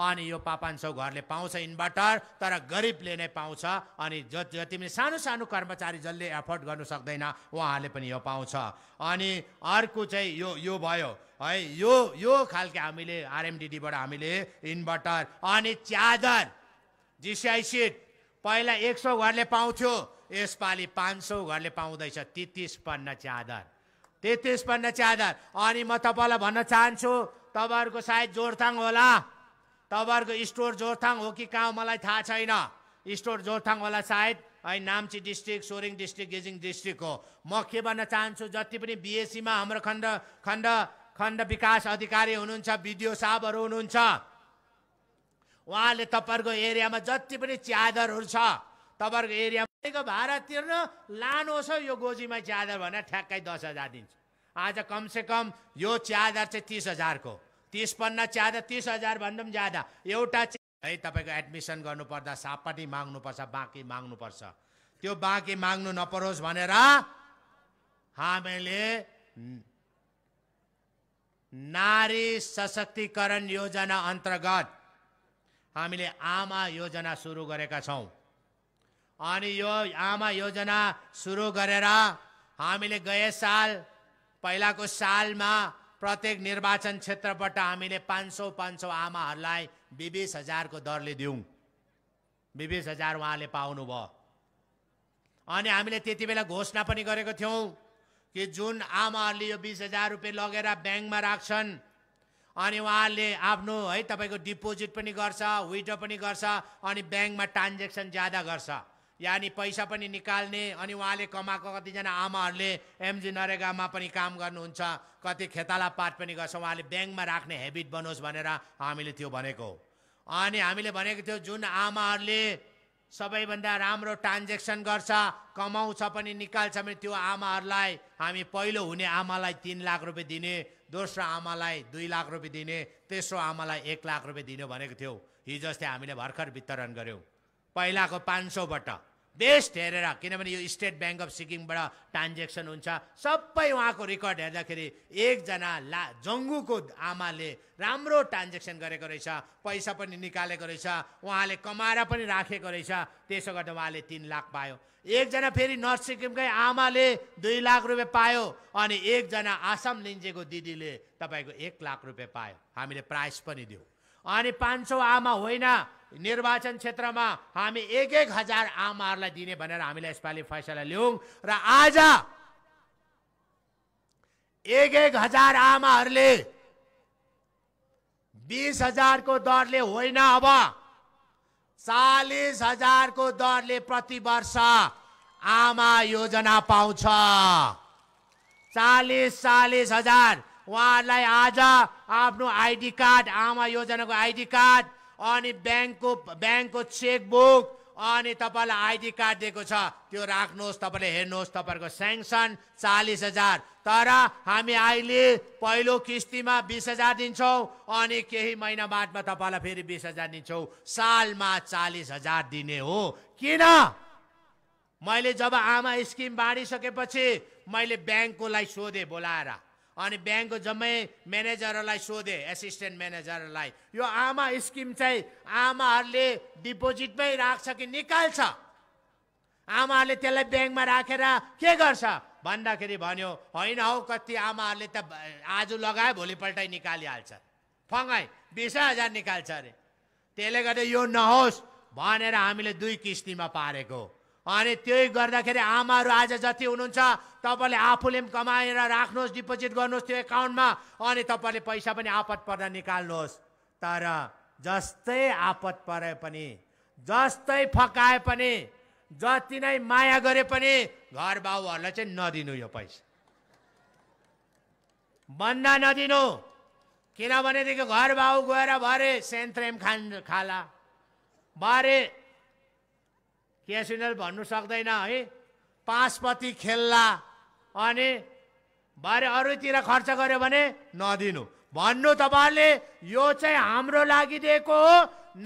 [SPEAKER 1] अनि यो पाँच सौ घरले पाउँछ इन्भर्टर तर गरिबले नै पाउँछ अनि जति जति पनि सानो सानो कर्मचारी जसले एफोर्ड गर्नु सक्दैन उहाँहरूले पनि यो पाउँछ अनि अर्को चाहिँ यो यो भयो है यो यो खालके हामीले आरएमडिडीबाट हामीले इन्भर्टर अनि च्यादर जिसिआई सिट पहिला एक सौ घरले पाउँथ्यो यसपालि पाँच सौ घरले पाउँदैछ तेत्तिस पन्ना च्यादर तेत्तिस पन्ना च्यादर अनि म तपाईँलाई भन्न चाहन्छु तपाईँहरूको सायद जोरथाङ होला तपाईँहरूको स्टोर जोरथाङ हो कि कहाँ मलाई थाहा छैन स्टोर जोरथाङ होला सायद है नाम्ची डिस्ट्रिक्ट सोरेङ डिस्ट्रिक्ट गेजिङ डिस्ट्रिक्ट हो म के भन्न चाहन्छु जति पनि बिएसीमा हाम्रो खण्ड खण्ड खण्ड विकास अधिकारी हुनुहुन्छ बिडिओ साहबहरू हुनुहुन्छ उहाँले तपाईँहरूको एरियामा जति पनि च्यादरहरू छ तपाईँहरूको एरियामा भाडा तिर्न लानुहोस् यो गोजीमा च्यादर भनेर ठ्याक्कै दस हजार दिन्छ आज कमसे कम यो च्यादर चाहिँ तिस हजारको तिस पन्ना च्यादर तिस हजार भन्दा पनि ज्यादा एउटा है तपाईँको एडमिसन गर्नुपर्दा सापटी माग्नुपर्छ बाँकी माग्नुपर्छ त्यो बाँकी माग्नु नपरोस् भनेर हामीले नारी सशक्तिकरण योजना अन्तर्गत हामीले आमा योजना सुरु गरेका छौँ अनि यो आमा योजना सुरु गरेर हामीले गए साल पहिलाको सालमा प्रत्येक निर्वाचन क्षेत्रबाट हामीले पाँच सौ पाँच सौ आमाहरूलाई बिबिस हजारको दरले दिउँ बिबिस हजार उहाँले पाउनुभयो अनि हामीले त्यति बेला घोषणा पनि गरेको थियौँ कि जुन आमाहरूले यो बिस हजार रुपियाँ लगेर ब्याङ्कमा राख्छन् अनि उहाँहरूले आफ्नो है तपाईँको डिपोजिट पनि गर्छ विड्रो पनि गर्छ अनि ब्याङ्कमा ट्रान्जेक्सन ज्यादा गर्छ यानि पैसा पनि निकाल्ने अनि उहाँले कमाएको कतिजना आमाहरूले एमजी नरेगामा पनि काम गर्नुहुन्छ कति खेताला पाठ पनि गर्छ उहाँले ब्याङ्कमा राख्ने हेबिट बनोस् भनेर हामीले त्यो भनेको अनि हामीले भनेको थियो जुन आमाहरूले सबैभन्दा राम्रो ट्रान्जेक्सन गर्छ कमाउँछ पनि निकाल्छ भने त्यो आमाहरूलाई हामी पहिलो हुने आमालाई तिन लाख रुपियाँ दिने दोस्रो आमालाई दुई लाख रुपियाँ दिने तेस्रो आमालाई एक लाख रुपियाँ दिने भनेको थियो हिजो अस्ति हामीले भर्खर वितरण गऱ्यौँ पहिलाको पाँच सौबाट बेस्ट हेरेर किनभने यो स्टेट ब्याङ्क अफ सिक्किमबाट ट्रान्जेक्सन हुन्छ सबै उहाँको रेकर्ड हेर्दाखेरि एकजना ला जङ्गुको आमाले राम्रो ट्रान्जेक्सन गरेको रहेछ पैसा पनि निकालेको रहेछ उहाँले कमाएर पनि राखेको रहेछ त्यसो गर्दा उहाँले तिन लाख पायो एकजना फेरि नर्थ सिक्किमकै आमाले दुई लाख रुपियाँ पायो अनि एकजना आसाम लिन्जेको दिदीले तपाईँको एक लाख रुपियाँ पायो हामीले प्राइस पनि दियौँ अनि पाँच सौ आमा होइन निर्वाचन क्षेत्रमा हामी एक एक हजार आमाहरूलाई दिने भनेर हामीले यसपालि फैसला लियौँ र आज एक एक हजार आमाहरूले बिस हजारको दरले होइन अब चालिस हजारको दरले प्रति वर्ष आमा योजना पाउँछ चालिस चालिस हजार उहाँहरूलाई आज आफ्नो आइडी कार्ड आमा योजनाको आइडी कार्ड अनि ब्याङ्कको ब्याङ्कको चेकबुक अनि तपाईँलाई आइडी कार्ड दिएको छ त्यो राख्नुहोस् तपाईँले हेर्नुहोस् तपाईँहरूको सेङ्सन चालिस हजार तर हामी अहिले पहिलो किस्तीमा बिस हजार दिन्छौँ अनि केही महिना बादमा तपाईँलाई फेरि बिस हजार दिन्छौँ सालमा चालिस हजार दिने हो किन मैले जब आमा स्किम बाँडिसकेपछि मैले ब्याङ्ककोलाई सोधेँ बोलाएर अनि ब्याङ्कको जम्मै म्यानेजरहरूलाई सोधे एसिस्टेन्ट म्यानेजरलाई यो आमा स्किम चाहिँ आमाहरूले डिपोजिटमै राख्छ कि निकाल्छ आमाहरूले त्यसलाई ब्याङ्कमा राखेर के गर्छ भन्दाखेरि भन्यो होइन हौ कति आमाहरूले त आज लगायो भोलिपल्टै निकालिहाल्छ फङ्गाइ बिसै हजार निकाल्छ अरे त्यसले गर्दा यो नहोस् भनेर हामीले दुई किस्तीमा पारेको अनि त्यही गर्दाखेरि आमाहरू आज जति हुनुहुन्छ तपाईँले आफूले पनि कमाएर राख्नुहोस् डिपोजिट गर्नुहोस् त्यो एकाउन्टमा अनि तपाईँले पैसा पनि आपत पर्दा निकाल्नुहोस् तर जस्तै आपत परे पनि जस्तै फकाए पनि जति नै माया गरे पनि घर बाउहरूलाई चाहिँ नदिनु यो पैसा बन्दा नदिनु किनभनेदेखि घर बाउ गएर भरे सेन्ट्रेम खान खाला भरे क्यासिनल भन्नु सक्दैन है पासपति खेल्ला अनि भरे अरूतिर खर्च गर्यो भने नदिनु भन्नु तपाईँहरूले यो चाहिँ हाम्रो लागि दिएको हो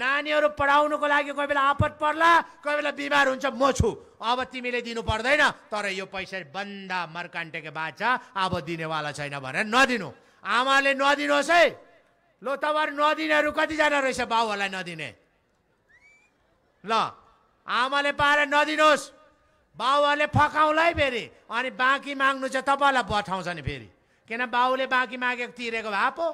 [SPEAKER 1] नानीहरू पढाउनुको लागि कोही बेला आपत पर्ला कोही बेला बिमार हुन्छ म छु अब तिमीले दिनु पर्दैन तर यो पैसा बन्दा मर्कान्टेको बाचा अब दिनेवाला छैन भनेर नदिनु आमाले नदिनुहोस् है ल तपाईँहरू नदिनेहरू कतिजना रहेछ बाउहरूलाई नदिने ल आमाले पाएर नदिनुहोस् बाउहरूले फकाउँला है फेरि अनि बाँकी माग्नु चाहिँ तपाईँलाई बठाउँछ नि फेरि किन बाउले बाँकी मागेको तिरेको भए पो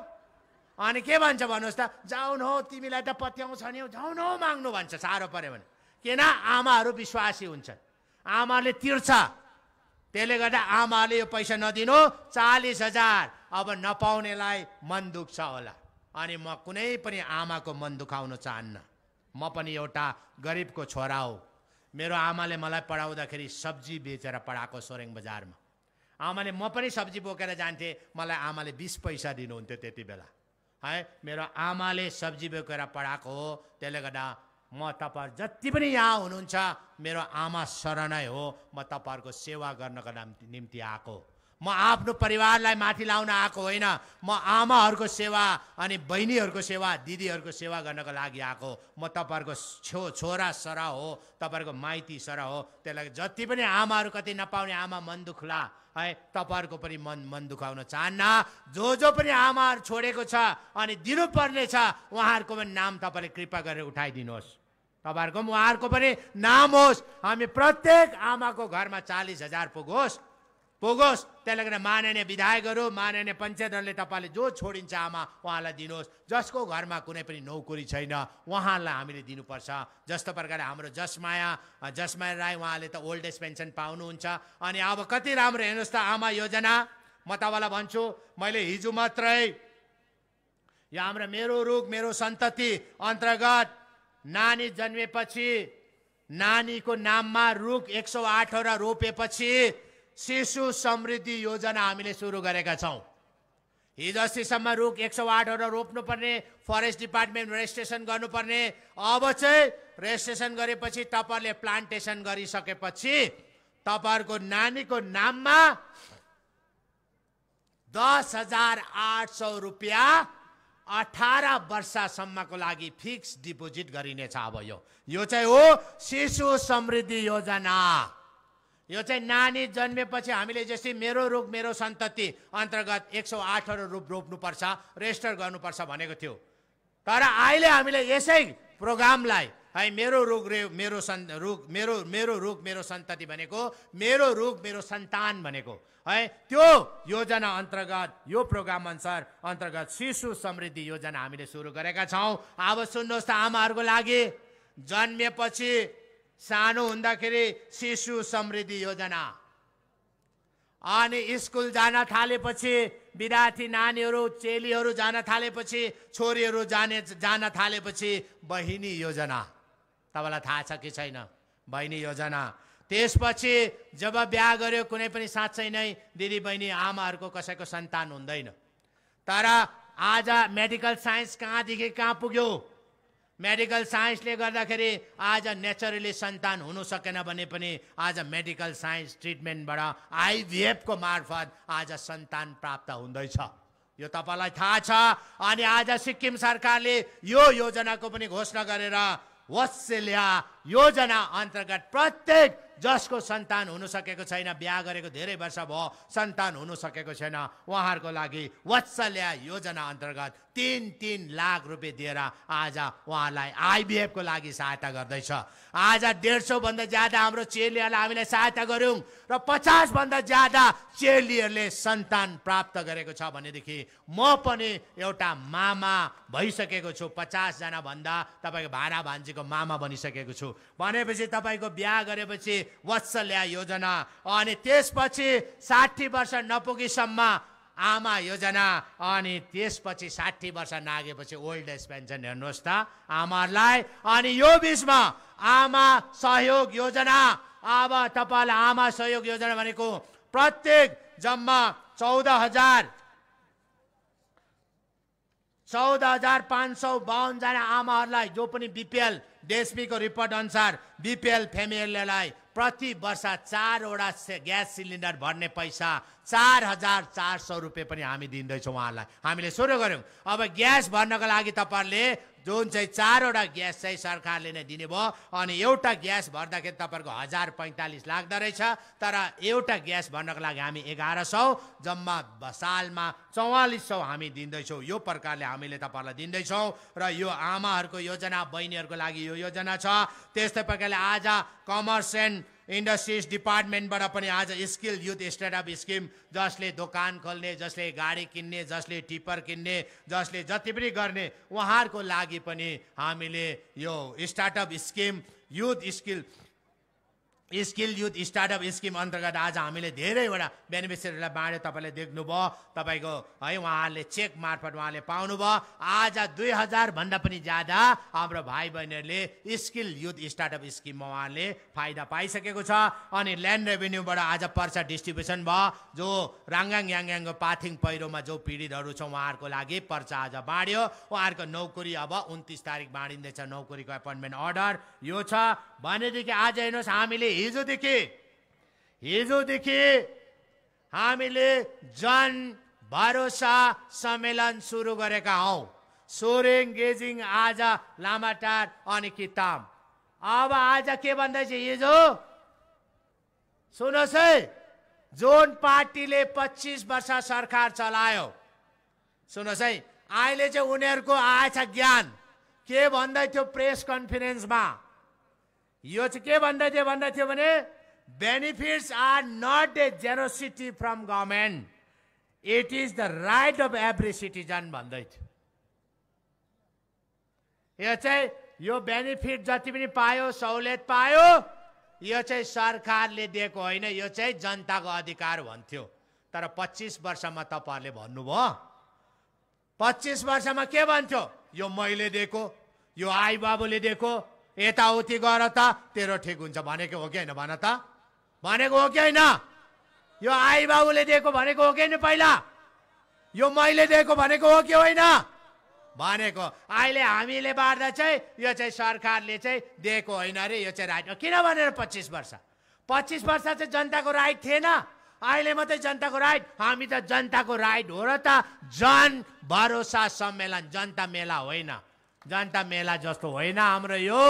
[SPEAKER 1] अनि के भन्छ भन्नुहोस् त जाउन न हो तिमीलाई त पत्याउँछ नि हौ जाउँ न माग्नु भन्छ साह्रो पऱ्यो भने किन आमाहरू विश्वासी हुन्छन् आमाले तिर्छ त्यसले गर्दा आमाले यो पैसा नदिनु चालिस हजार अब नपाउनेलाई मन दुख्छ होला अनि म कुनै पनि आमाको मन दुखाउन चाहन्न म पनि एउटा गरिबको छोरा हो मेरो आमाले मलाई पढाउँदाखेरि सब्जी बेचेर पढाएको सोरेङ बजारमा आमाले म पनि सब्जी बोकेर जान्थेँ मलाई आमाले बिस पैसा दिनुहुन्थ्यो त्यति बेला है मेरो आमाले सब्जी बोकेर पढाएको हो त्यसले गर्दा म तपाईँहरू जति पनि यहाँ हुनुहुन्छ मेरो आमा शरणै हो म तपाईँहरूको सेवा गर्नको निम्ति आएको हो म आफ्नो परिवारलाई माथि लाउन आएको होइन म आमाहरूको सेवा अनि बहिनीहरूको सेवा दिदीहरूको सेवा गर्नको लागि आएको म तपाईँहरूको छो छोरा सरा हो तपाईँहरूको माइती सरा हो त्यसलाई जति पनि आमाहरू कति नपाउने आमा मन दुख्ला है तपाईँहरूको पनि मन मन दुखाउन चाहन्न जो जो पनि आमाहरू छोडेको छ अनि दिनुपर्ने छ उहाँहरूको पनि नाम तपाईँले कृपा गरेर उठाइदिनुहोस् तपाईँहरूको पनि उहाँहरूको पनि नाम होस् हामी प्रत्येक आमाको घरमा चालिस हजार पुगोस् पुगोस् त्यसले गर्दा माननीय विधायकहरू माननीय पञ्चायतहरूले तपाईँले जो छोडिन्छ आमा उहाँलाई दिनुहोस् जसको घरमा कुनै पनि नौकरी छैन उहाँलाई हामीले दिनुपर्छ जस्तो प्रकारले हाम्रो जसमाया जसमाया राई उहाँले त ओल्ड एज पेन्सन पाउनुहुन्छ अनि अब कति राम्रो हेर्नुहोस् त आमा योजना म तपाईँलाई भन्छु मैले हिजो मात्रै यो हाम्रो मेरो रुख मेरो सन्तति अन्तर्गत नानी जन्मेपछि नानीको नाममा रुख एक सौ आठवटा रोपेपछि शिशु समृद्धि योजना हामीले सुरु गरेका छौँ हिजो अस्तिसम्म रुख एक सौ आठवटा रोप्नुपर्ने फरेस्ट डिपार्टमेन्ट रेजिस्ट्रेसन गर्नुपर्ने अब चाहिँ रेजिस्ट्रेसन गरेपछि तपाईँहरूले प्लान्टेसन गरिसकेपछि तपाईँहरूको नानीको नाममा दस हजार आठ सौ रुपियाँ अठार वर्षसम्मको लागि फिक्स डिपोजिट गरिनेछ अब यो यो चाहिँ हो शिशु समृद्धि योजना यो चाहिँ नानी जन्मेपछि हामीले जस्तै मेरो रुख मेरो सन्तति अन्तर्गत एक सौ आठवटा रूप रोप्नुपर्छ रेजिस्टर गर्नुपर्छ भनेको थियो तर अहिले हामीले यसै प्रोग्रामलाई है मेरो रोग रे मेरो सन् रुख मेरो मेरो रुख मेरो सन्तति भनेको मेरो रुख मेरो सन्तान भनेको है त्यो योजना अन्तर्गत यो प्रोग्राम अनुसार अन्तर्गत शिशु समृद्धि योजना हामीले सुरु गरेका छौँ अब सुन्नुहोस् त आमाहरूको लागि जन्मेपछि सानो हुँदाखेरि शिशु समृद्धि योजना अनि स्कुल जान थालेपछि विद्यार्थी नानीहरू चेलीहरू जान थालेपछि छोरीहरू जाने जान थालेपछि बहिनी योजना तपाईँलाई थाहा छ कि छैन बहिनी योजना त्यसपछि जब बिहा गऱ्यो कुनै पनि साँच्चै नै दिदी बहिनी आमाहरूको कसैको सन्तान हुँदैन तर आज मेडिकल साइन्स कहाँदेखि कहाँ पुग्यो मेडिकल साइन्सले गर्दाखेरि आज नेचुरली सन्तान हुनु सकेन भने पनि आज मेडिकल साइन्स ट्रिटमेन्टबाट आइभिएफको मार्फत आज सन्तान प्राप्त हुँदैछ यो तपाईँलाई थाहा छ अनि आज सिक्किम सरकारले यो योजनाको पनि घोषणा गरेर वत्सल्या योजना अन्तर्गत प्रत्येक जसको सन्तान हुन सकेको छैन बिहा गरेको धेरै वर्ष भयो सन्तान हुन सकेको छैन उहाँहरूको लागि वत्सल्या योजना अन्तर्गत तिन तिन लाख रुपियाँ दिएर आज उहाँलाई आइबिएफको लागि सहायता गर्दैछ आज डेढ सौभन्दा ज्यादा हाम्रो चेलीहरूलाई हामीलाई सहायता गऱ्यौँ र पचासभन्दा ज्यादा चेलीहरूले सन्तान प्राप्त गरेको छ भनेदेखि म पनि एउटा मामा भइसकेको छु पचासजना भन्दा तपाईँको भाँडा भान्जीको मामा बनिसकेको छु भनेपछि तपाईँको बिहा गरेपछि वत्सल्या योजना अनि त्यसपछि साठी वर्ष नपुगीसम्म आमा योजना अनि त्यसपछि साठी वर्ष नागेपछि ओल्ड एज पेन्सन हेर्नुहोस् त आमाहरूलाई अनि यो बिचमा आमा सहयोग योजना अब तपाईँलाई आमा सहयोग योजना भनेको प्रत्येक जम्मा चौध हजार चौध हजार पाँच सौ बाहन्नजना आमाहरूलाई जो पनि बिपिएल डेस्मीको रिपोर्ट अनुसार बिपिएल फेमिलीलाई प्रति वर्ष चारवटा ग्यास सिलिन्डर भर्ने पैसा चार हजार चार सौ रुपियाँ पनि हामी दिँदैछौँ उहाँहरूलाई हामीले सुरु गऱ्यौँ अब ग्यास भर्नको लागि तपाईँहरूले जुन चाहिँ चारवटा ग्यास चाहिँ सरकारले नै दिने भयो अनि एउटा ग्यास भर्दाखेरि तपाईँहरूको हजार पैँतालिस लाग्दो रहेछ तर एउटा ग्यास भर्नको लागि हामी एघार सौ जम्मा सालमा चौवालिस सौ हामी दिँदैछौँ यो प्रकारले हामीले तपाईँहरूलाई दिँदैछौँ र यो आमाहरूको योजना बहिनीहरूको लागि यो योजना छ त्यस्तै प्रकारले आज कमर्स एन्ड इन्डस्ट्रिज डिपार्टमेन्टबाट पनि आज स्किल युथ स्टार्टअप स्किम जसले दोकान खोल्ने जसले गाडी किन्ने जसले टिपर किन्ने जसले जति पनि गर्ने उहाँहरूको लागि पनि हामीले यो startup scheme youth skill skill youth startup scheme अन्तर्गत आज हामीले धेरैवटा बेनिफिसियरीलाई बाँड्यो तपाईँले देख्नुभयो तपाईँको है उहाँहरूले चेक मार्फत उहाँले पाउनुभयो आज दुई हजारभन्दा पनि ज्यादा हाम्रो भाइ बहिनीहरूले स्किल युथ स्टार्टअप स्किममा उहाँहरूले फाइदा पाइसकेको छ अनि ल्यान्ड रेभेन्यूबाट आज पर्चा डिस्ट्रिब्युसन भयो जो राङ्गाङ याङयाङको पाथिङ पहिरोमा जो पीडितहरू छ उहाँहरूको लागि पर्चा आज बाँड्यो उहाँहरूको नौकरी अब उन्तिस तारिक बाँडिँदैछ नौकरीको एपोइन्टमेन्ट अर्डर यो छ भनेदेखि आज हेर्नुहोस् हामीले हिजोदेखि हिजोदेखि हामीले जन भरोसा सम्मेलन सुरु गरेका हौ सोरेङ गेजिङ आज लामाटार अनि किताम अब आज के भन्दैछ हिजो सुन्नुहोस् है जोन पार्टीले पच्चिस वर्ष सरकार चलायो सुन्नुहोस् है अहिले चाहिँ उनीहरूको आएछ ज्ञान के भन्दै थियो प्रेस कन्फरेन्समा यो चाहिँ के भन्दै थियो भने benefits are not a generosity from government it is the right of every citizen भन्दै थियो यो चाहिँ यो बेनिफिट जति पनि पायो सहुलियत पायो यो चाहिँ सरकारले दिएको होइन यो चाहिँ जनताको अधिकार भन्थ्यो तर पच्चिस वर्षमा तपाईँहरूले भन्नुभयो पच्चिस वर्षमा के भन्थ्यो यो मैले दिएको यो आई बाबुले दिएको यताउति गर त तेरो ठिक हुन्छ भनेको हो कि होइन भन त भनेको हो कि होइन यो आई बाबुले दिएको भनेको हो कि होइन पहिला यो मैले दिएको भनेको हो कि होइन भनेको अहिले हामीले बाँड्दा चाहिँ यो चाहिँ सरकारले चाहिँ दिएको होइन अरे यो चाहिँ राइट किन भनेर पच्चिस वर्ष पच्चिस वर्ष चाहिँ जनताको राइट थिएन अहिले मात्रै जनताको राइट हामी त जनताको राइट हो र त जन भरोसा सम्मेलन जनता मेला होइन जनता मेला जस्तो होइन हाम्रो यो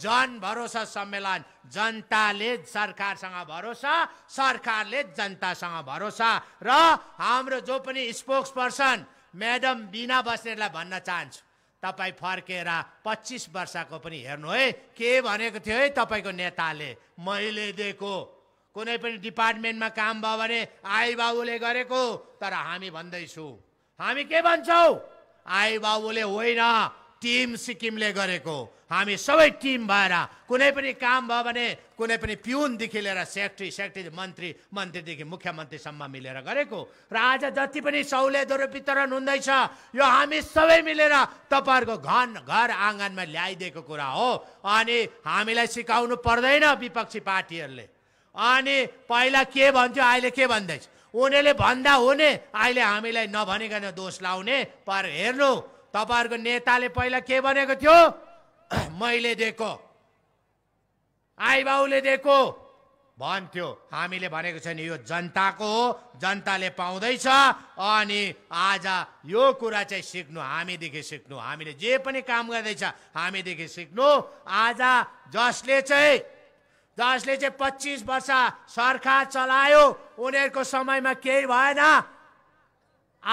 [SPEAKER 1] जन भरोसा सम्मेलन जनताले सरकारसँग भरोसा सरकारले जनतासँग भरोसा र हाम्रो जो पनि स्पोक्स पर्सन म्याडम बिना बस्नेलाई भन्न चाहन्छु तपाईँ फर्केर पच्चिस वर्षको पनि हेर्नु है के भनेको थियो है तपाईँको नेताले मैले दिएको कुनै पनि डिपार्टमेन्टमा काम भयो भने आई बाबुले गरेको तर हामी भन्दैछु हामी के भन्छौँ आई बाबुले होइन टिम सिक्किमले गरेको हामी सबै टिम भएर कुनै पनि काम भयो भने कुनै पनि पिउनदेखि लिएर सेक्ट्री सेक्ट्री मन्त्री मन्त्रीदेखि मुख्यमन्त्रीसम्म मिलेर गरेको र आज जति पनि सहुलियतहरू वितरण हुँदैछ यो हामी सबै मिलेर तपाईँहरूको घन घर आँगनमा ल्याइदिएको कुरा हो अनि हामीलाई सिकाउनु पर्दैन विपक्षी पार्टीहरूले अनि पहिला के भन्थ्यो अहिले के भन्दैछ उनीहरूले भन्दा हुने अहिले हामीलाई नभनिकन दोष लाउने पर हेर्नु तपाईँहरूको नेताले पहिला के भनेको थियो [clears throat] मैले दिएको आइबाउले दिएको भन्थ्यो हामीले भनेको छ नि यो जनताको हो जनताले पाउँदैछ अनि आज यो कुरा चाहिँ सिक्नु हामीदेखि सिक्नु हामीले जे पनि काम गर्दैछ हामीदेखि सिक्नु आज जसले चाहिँ जसले चाहिँ पच्चिस वर्ष सरकार चलायो उनीहरूको समयमा केही भएन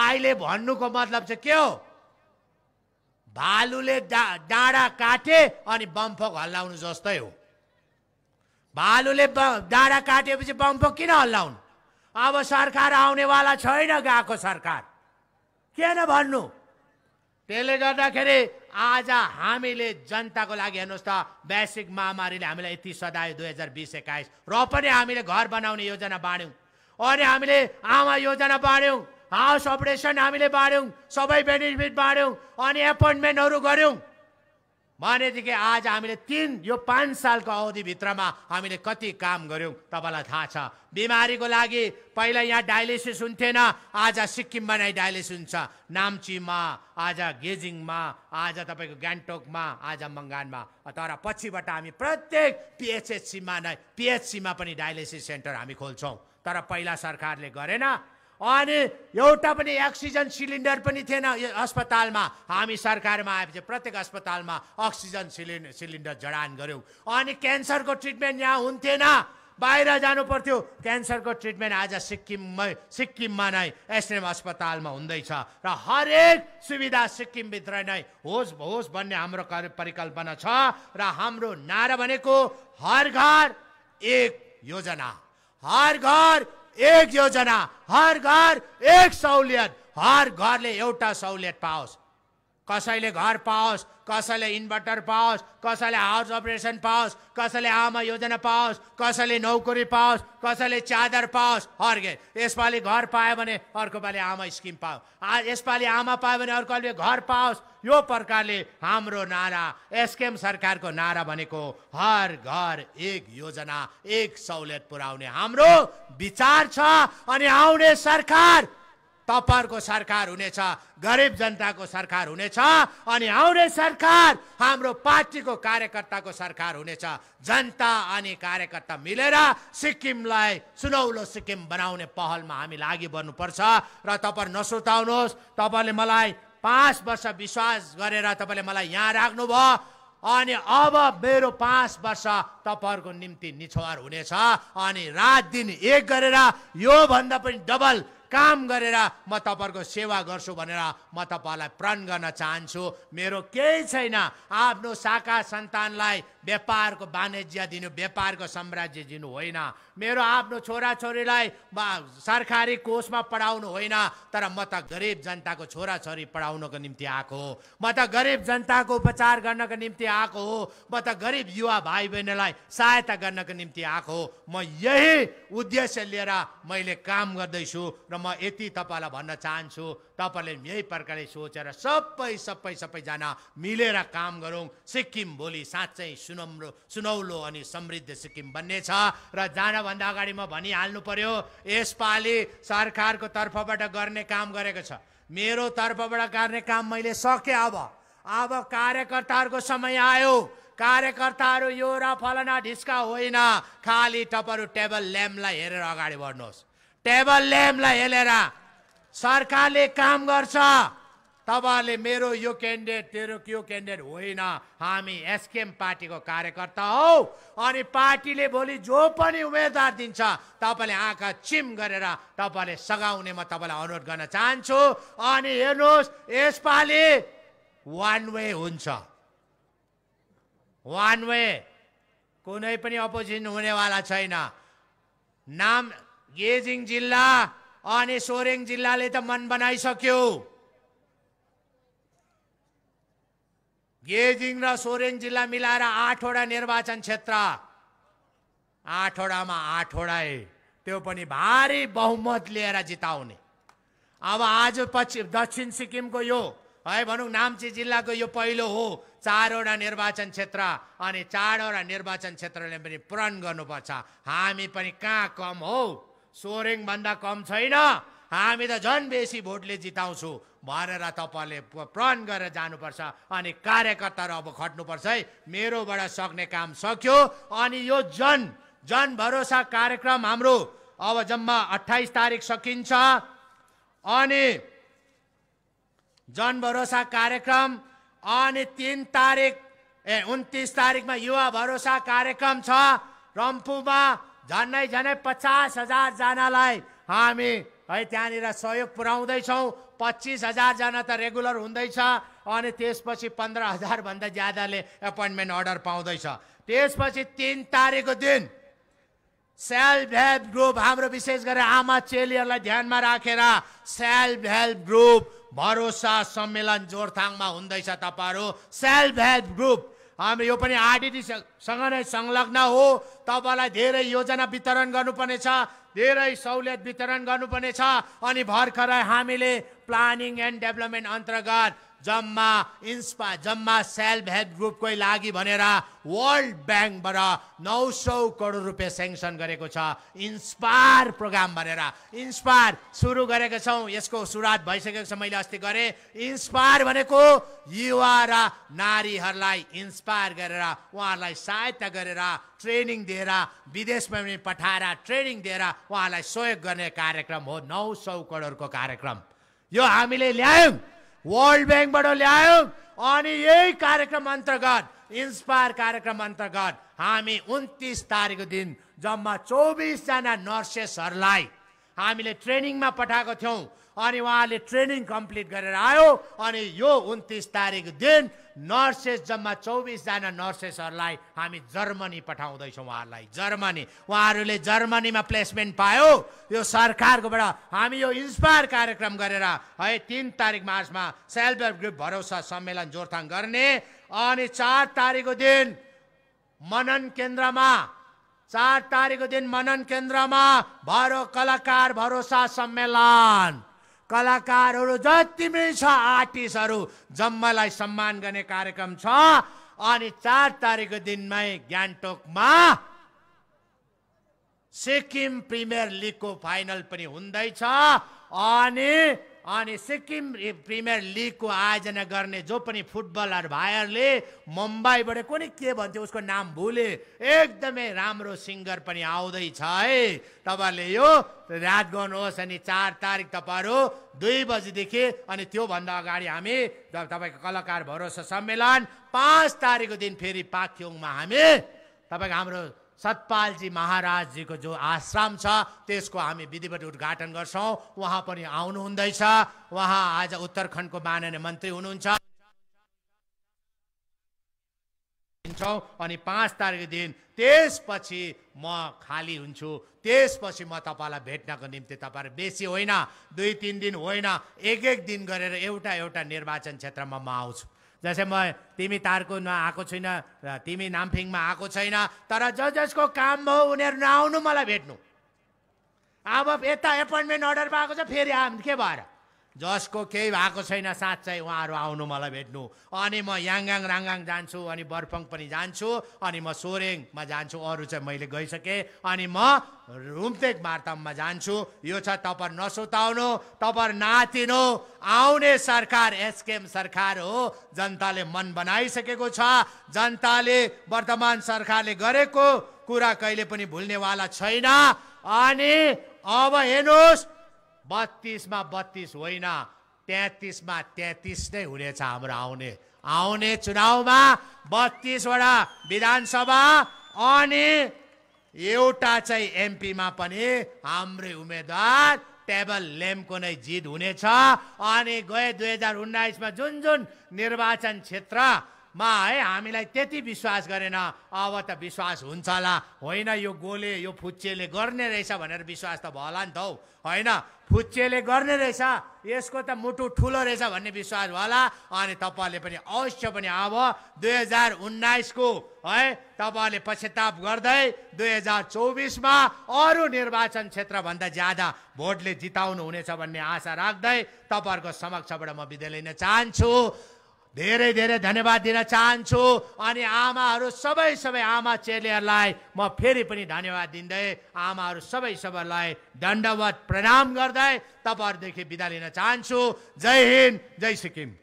[SPEAKER 1] अहिले भन्नुको मतलब चाहिँ के हो भालुले डा डाँडा काटे अनि बम्फोक हल्लाउनु जस्तै हो भालुले ब डाँडा काटेपछि बम्फोक किन हल्लाउनु अब सरकार आउनेवाला छैन गएको सरकार किन भन्नु त्यसले गर्दाखेरि आज हामीले जनताको लागि हेर्नुहोस् त वैश्विक महामारीले हामीलाई यति सदायो दुई हजार बिस एक्काइस र पनि हामीले घर बनाउने योजना बाँड्यौँ अनि हामीले आमा योजना बाँड्यौँ हाउस अपरेसन हामीले बाँड्यौँ सबै बेनिफिट बाँड्यौँ अनि एपोइन्टमेन्टहरू गऱ्यौँ भनेदेखि आज हामीले तिन यो पाँच सालको अवधिभित्रमा हामीले कति काम गऱ्यौँ तपाईँलाई थाहा छ बिमारीको लागि पहिला यहाँ डायलिसिस हुन्थेन आज सिक्किममा नै डायलिसिस हुन्छ नाम्चीमा आज गेजिङमा आज तपाईँको गान्तोकमा आज मङ्गानमा तर पछिबाट हामी प्रत्येक पिएचएचसीमा नै पिएचसीमा पनि डायलिसिस सेन्टर हामी खोल्छौँ तर पहिला सरकारले गरेन अनि एउटा पनि अक्सिजन सिलिन्डर पनि थिएन अस्पतालमा हामी सरकारमा आएपछि प्रत्येक अस्पतालमा अक्सिजन सिलिन्डर सिलिन्डर जडान गऱ्यौँ अनि क्यान्सरको ट्रिटमेन्ट यहाँ हुन्थेन बाहिर जानु पर्थ्यो क्यान्सरको ट्रिटमेन्ट आज सिक्किममै सिक्किममा नै एसएम अस्पतालमा हुँदैछ र हरेक सुविधा सिक्किमभित्र नै होस् होस् भन्ने हाम्रो परिकल्पना छ र हाम्रो नारा भनेको हर घर एक योजना हर घर एक योजना हर घर एक सहुलियत हर घरले एउटा सहुलियत पाओस् कसैले घर पाओस् कसैले इन्भर्टर पाओस् कसैले हाउस अपरेसन पाओस् कसैले आमा योजना पाओस् कसैले नौकरी पाओस् कसैले चादर पाओस् अर्के यसपालि घर पायो भने अर्को पालि आमा स्किम पाओ आज यसपालि आमा पायो भने अर्कोले घर पाओस् यो प्रकारले हाम्रो नारा एसकेएम सरकारको नारा भनेको हर घर एक योजना एक सहुलियत पुर्याउने हाम्रो विचार छ अनि आउने सरकार तपाईँहरूको सरकार हुनेछ गरिब जनताको सरकार हुनेछ अनि आउने सरकार हाम्रो पार्टीको कार्यकर्ताको सरकार हुनेछ जनता अनि कार्यकर्ता मिलेर सिक्किमलाई सुनौलो सिक्किम बनाउने पहलमा हामी लागि बढ्नुपर्छ र तपाईँ नसुर्ताउनुहोस् तपाईँले मलाई पाँच वर्ष विश्वास गरेर तपाईँले मलाई यहाँ राख्नुभयो अनि अब मेरो पाँच वर्ष तपाईँहरूको निम्ति निछोर हुनेछ अनि रात दिन एक गरेर योभन्दा पनि डबल काम गरेर म तपाईँहरूको सेवा गर्छु भनेर म तपाईँहरूलाई प्रण गर्न चाहन्छु मेरो केही छैन आफ्नो शाखा सन्तानलाई व्यापारको वाणिज्य दिनु व्यापारको साम्राज्य दिनु होइन मेरो आफ्नो छोराछोरीलाई सरकारी कोषमा पढाउनु होइन तर म त गरिब जनताको छोराछोरी पढाउनको निम्ति आएको हो म त गरिब जनताको उपचार गर्नको निम्ति आएको हो म त गरिब युवा भाइ बहिनीलाई सहायता गर्नको निम्ति आएको हो म यही उद्देश्य लिएर मैले काम गर्दैछु र म यति तपाईँलाई भन्न चाहन्छु तपाईँले यही प्रकारले सोचेर सबै सबै सबैजना मिलेर काम गरौँ सिक्किम भोलि साँच्चै सुनम्रो सुनौलो अनि समृद्ध सिक्किम बन्नेछ र जानभन्दा अगाडि म भनिहाल्नु पर्यो यसपालि सरकारको तर्फबाट गर्ने काम गरेको छ मेरो तर्फबाट गर्ने काम मैले सकेँ अब अब कार्यकर्ताहरूको समय आयो कार्यकर्ताहरू यो र फलाना ढिस्का होइन खाली तपाईँहरू टेबल ल्याम्पलाई हेरेर अगाडि बढ्नुहोस् टेबल ल्याम्पलाई हेरेर सरकारले काम गर्छ तपाईँहरूले मेरो यो क्यान्डिडेट तेरो यो क्यान्डिडेट होइन हामी एसकेएम पार्टीको कार्यकर्ता हौ अनि पार्टीले भोलि जो पनि उम्मेदवार दिन्छ तपाईँले आँखा चिम गरेर तपाईँले सघाउने म तपाईँलाई अनुरोध गर्न चाहन्छु अनि हेर्नुहोस् यसपालि वान वे हुन्छ वान वे कुनै पनि अपोजिसन हुनेवाला छैन नाम गेजिङ जिल्ला अनि सोरेङ जिल्लाले त मन बनाइसक्यो गेजिङ र सोरेङ जिल्ला मिलाएर आठवटा निर्वाचन क्षेत्र आठवटामा आठवटा त्यो पनि भारी बहुमत लिएर जिताउने अब आज पछि दक्षिण सिक्किमको यो है भनौँ नाम्ची जिल्लाको यो पहिलो हो चारवटा निर्वाचन क्षेत्र अनि चारवटा निर्वाचन क्षेत्रले पनि पूरण गर्नुपर्छ हामी पनि कहाँ कम हौ सोरेङभन्दा कम छैन हामी त झन् बेसी भोटले जिताउँछु भनेर तपाईँले प्रण गरेर जानुपर्छ अनि कार्यकर्ताहरू अब खट्नुपर्छ है मेरोबाट सक्ने काम सक्यो अनि यो जन जन भरोसा कार्यक्रम हाम्रो अब जम्मा अठाइस तारिक सकिन्छ अनि जन भरोसा कार्यक्रम अनि तिन तारिक ए उन्तिस तारिकमा युवा भरोसा कार्यक्रम छ रम्फूमा झन्नै झन्नै पचास हजारजनालाई हामी है त्यहाँनिर सहयोग पुऱ्याउँदैछौँ पच्चिस हजारजना त रेगुलर हुँदैछ अनि त्यसपछि पन्ध्र हजारभन्दा ज्यादाले एपोइन्टमेन्ट अर्डर पाउँदैछ त्यसपछि तिन तारिकको दिन सेल्फ हेल्प ग्रुप हाम्रो विशेष गरेर आमा चेलीहरूलाई ध्यानमा राखेर सेल्फ हेल्प ग्रुप भरोसा सम्मेलन जोरथाङमा हुँदैछ तपाईँहरू सेल्फ हेल्प ग्रुप हामी यो पनि आरडिटीसँग नै संलग्न हो तपाईँलाई धेरै योजना वितरण गर्नुपर्नेछ धेरै सहुलियत वितरण गर्नुपर्नेछ अनि भर्खरै हामीले प्लानिङ एन्ड डेभलपमेन्ट अन्तर्गत जम्मा इन्सपा जम्मा सेल्फ हेल्प ग्रुपकै लागि भनेर वर्ल्ड ब्याङ्कबाट नौ सौ करोड रुपियाँ सेङ्सन गरेको छ इन्सपायर प्रोग्राम भनेर इन्सपायर सुरु गरेको छौँ यसको सुरुवात भइसकेको छ मैले अस्ति गरेँ इन्सपायर भनेको युवा र नारीहरूलाई इन्सपायर गरेर उहाँहरूलाई सहायता गरेर ट्रेनिङ दिएर विदेशमा पनि पठाएर ट्रेनिङ दिएर उहाँहरूलाई सहयोग गर्ने कार्यक्रम हो नौ सौ करोडको कार्यक्रम यो हामीले ल्यायौँ वर्ल्ड ब्याङ्कबाट ल्यायो अनि यही कार्यक्रम अन्तर्गत इन्सपायर कार्यक्रम अन्तर्गत हामी उन्तिस तारिकको दिन जम्मा चौबिसजना नर्सेसहरूलाई हामीले ट्रेनिङमा पठाएको थियौँ अनि उहाँले ट्रेनिङ कम्प्लिट गरेर आयो अनि यो उन्तिस तारिक दिन नर्सेस जम्मा चौबिसजना नर्सेसहरूलाई हामी जर्मनी पठाउँदैछौँ उहाँहरूलाई जर्मनी उहाँहरूले जर्मनीमा प्लेसमेन्ट पायो यो सरकारकोबाट हामी यो इन्सपायर कार्यक्रम गरेर है तिन तारिक मार्चमा सेल्फ हेल्प ग्रुप भरोसा सम्मेलन जोरथाङ गर्ने अनि चार तारिकको दिन मनन केन्द्रमा चार तारिकको दिन मनन केन्द्रमा भरो कलाकार भरोसा सम्मेलन कलाकारहरू जति पनि छ आर्टिस्टहरू जम्मालाई सम्मान गर्ने कार्यक्रम छ अनि चार तारिकको दिनमै गान्तोकमा सिक्किम प्रिमियर लिगको फाइनल पनि हुँदैछ अनि अनि सिक्किम प्रिमियर लिगको आयोजना गर्ने जो पनि फुटबलर भाइहरूले मुम्बईबाट कुनै के भन्थ्यो उसको नाम भुले एकदमै राम्रो सिङ्गर पनि आउँदैछ है तपाईँहरूले यो याद गर्नुहोस् अनि चार तारिक तपाईँहरू दुई बजीदेखि अनि त्योभन्दा अगाडि हामी तपाईँको कलाकार भरोसा सम्मेलन पाँच तारिकको दिन फेरि पाक्योङमा हामी तपाईँको हाम्रो सतपालजी महाराजजीको जो आश्रम छ त्यसको हामी विधिवत उद्घाटन गर्छौँ उहाँ पनि आउनुहुँदैछ उहाँ आज उत्तरखण्डको माननीय मन्त्री हुनुहुन्छ अनि पाँच तारिक दिन त्यसपछि म खाली हुन्छु त्यसपछि म तपाईँलाई भेट्नको निम्ति तपाईँहरू बेसी होइन दुई तिन दिन होइन एक एक दिन गरेर एउटा एउटा निर्वाचन क्षेत्रमा म आउँछु जसै म तिमी तारकुनमा आएको छुइनँ र तिमी नाम्फिङमा आएको छैन तर ज जसको काम भयो उनीहरू नआउनु मलाई भेट्नु अब यता एपोइन्टमेन्ट अर्डर पाएको छ फेरि आम के भएर जसको केही भएको छैन साँच्चै उहाँहरू आउनु मलाई भेट्नु अनि म याङगाङ राङगाङ जान्छु अनि बर्फङ पनि जान्छु अनि म सोरेङमा जान्छु अरू चाहिँ मैले गइसकेँ अनि म रुम्तेक मार्ताममा जान्छु यो छ तपाईँ नसुताउनु तपाईँ नातिनु आउने सरकार एसकेएम सरकार हो जनताले मन बनाइसकेको छ जनताले वर्तमान सरकारले गरेको कुरा कहिले पनि भुल्नेवाला छैन अनि अब हेर्नुहोस् बत्तिसमा बत्तिस होइन तेत्तिसमा तेत्तिस नै हुनेछ हाम्रो आउने आउने चुनावमा बत्तिसवटा विधानसभा अनि एउटा चाहिँ एमपीमा पनि हाम्रै उम्मेद्वार टेबल लेम्पको नै जित हुनेछ अनि गए दुई हजार उन्नाइसमा जुन जुन निर्वाचन क्षेत्र मा है हामीलाई त्यति विश्वास गरेन अब त विश्वास हुन्छ होला होइन यो गोले यो फुच्चेले गर्ने रहेछ भनेर विश्वास त भयो होला नि त हौ होइन फुच्चेले गर्ने रहेछ यसको त मुटु ठुलो रहेछ भन्ने विश्वास भयो होला अनि तपाईँहरूले पनि अवश्य पनि अब दुई हजार उन्नाइसको है तपाईँहरूले पश्चाताप गर्दै दुई हजार चौबिसमा अरू निर्वाचन क्षेत्रभन्दा ज्यादा भोटले जिताउनु हुनेछ भन्ने आशा राख्दै तपाईँहरूको समक्षबाट म बिदा लिन चाहन्छु धेरै धेरै धन्यवाद दिन चाहन्छु अनि आमाहरू सबै सबै आमा चेलीहरूलाई म फेरि पनि धन्यवाद दिँदै आमाहरू सबै सबैलाई दण्डवत प्रणाम गर्दै तपाईँहरूदेखि बिदा लिन चाहन्छु जय हिन्द जय सिक्किम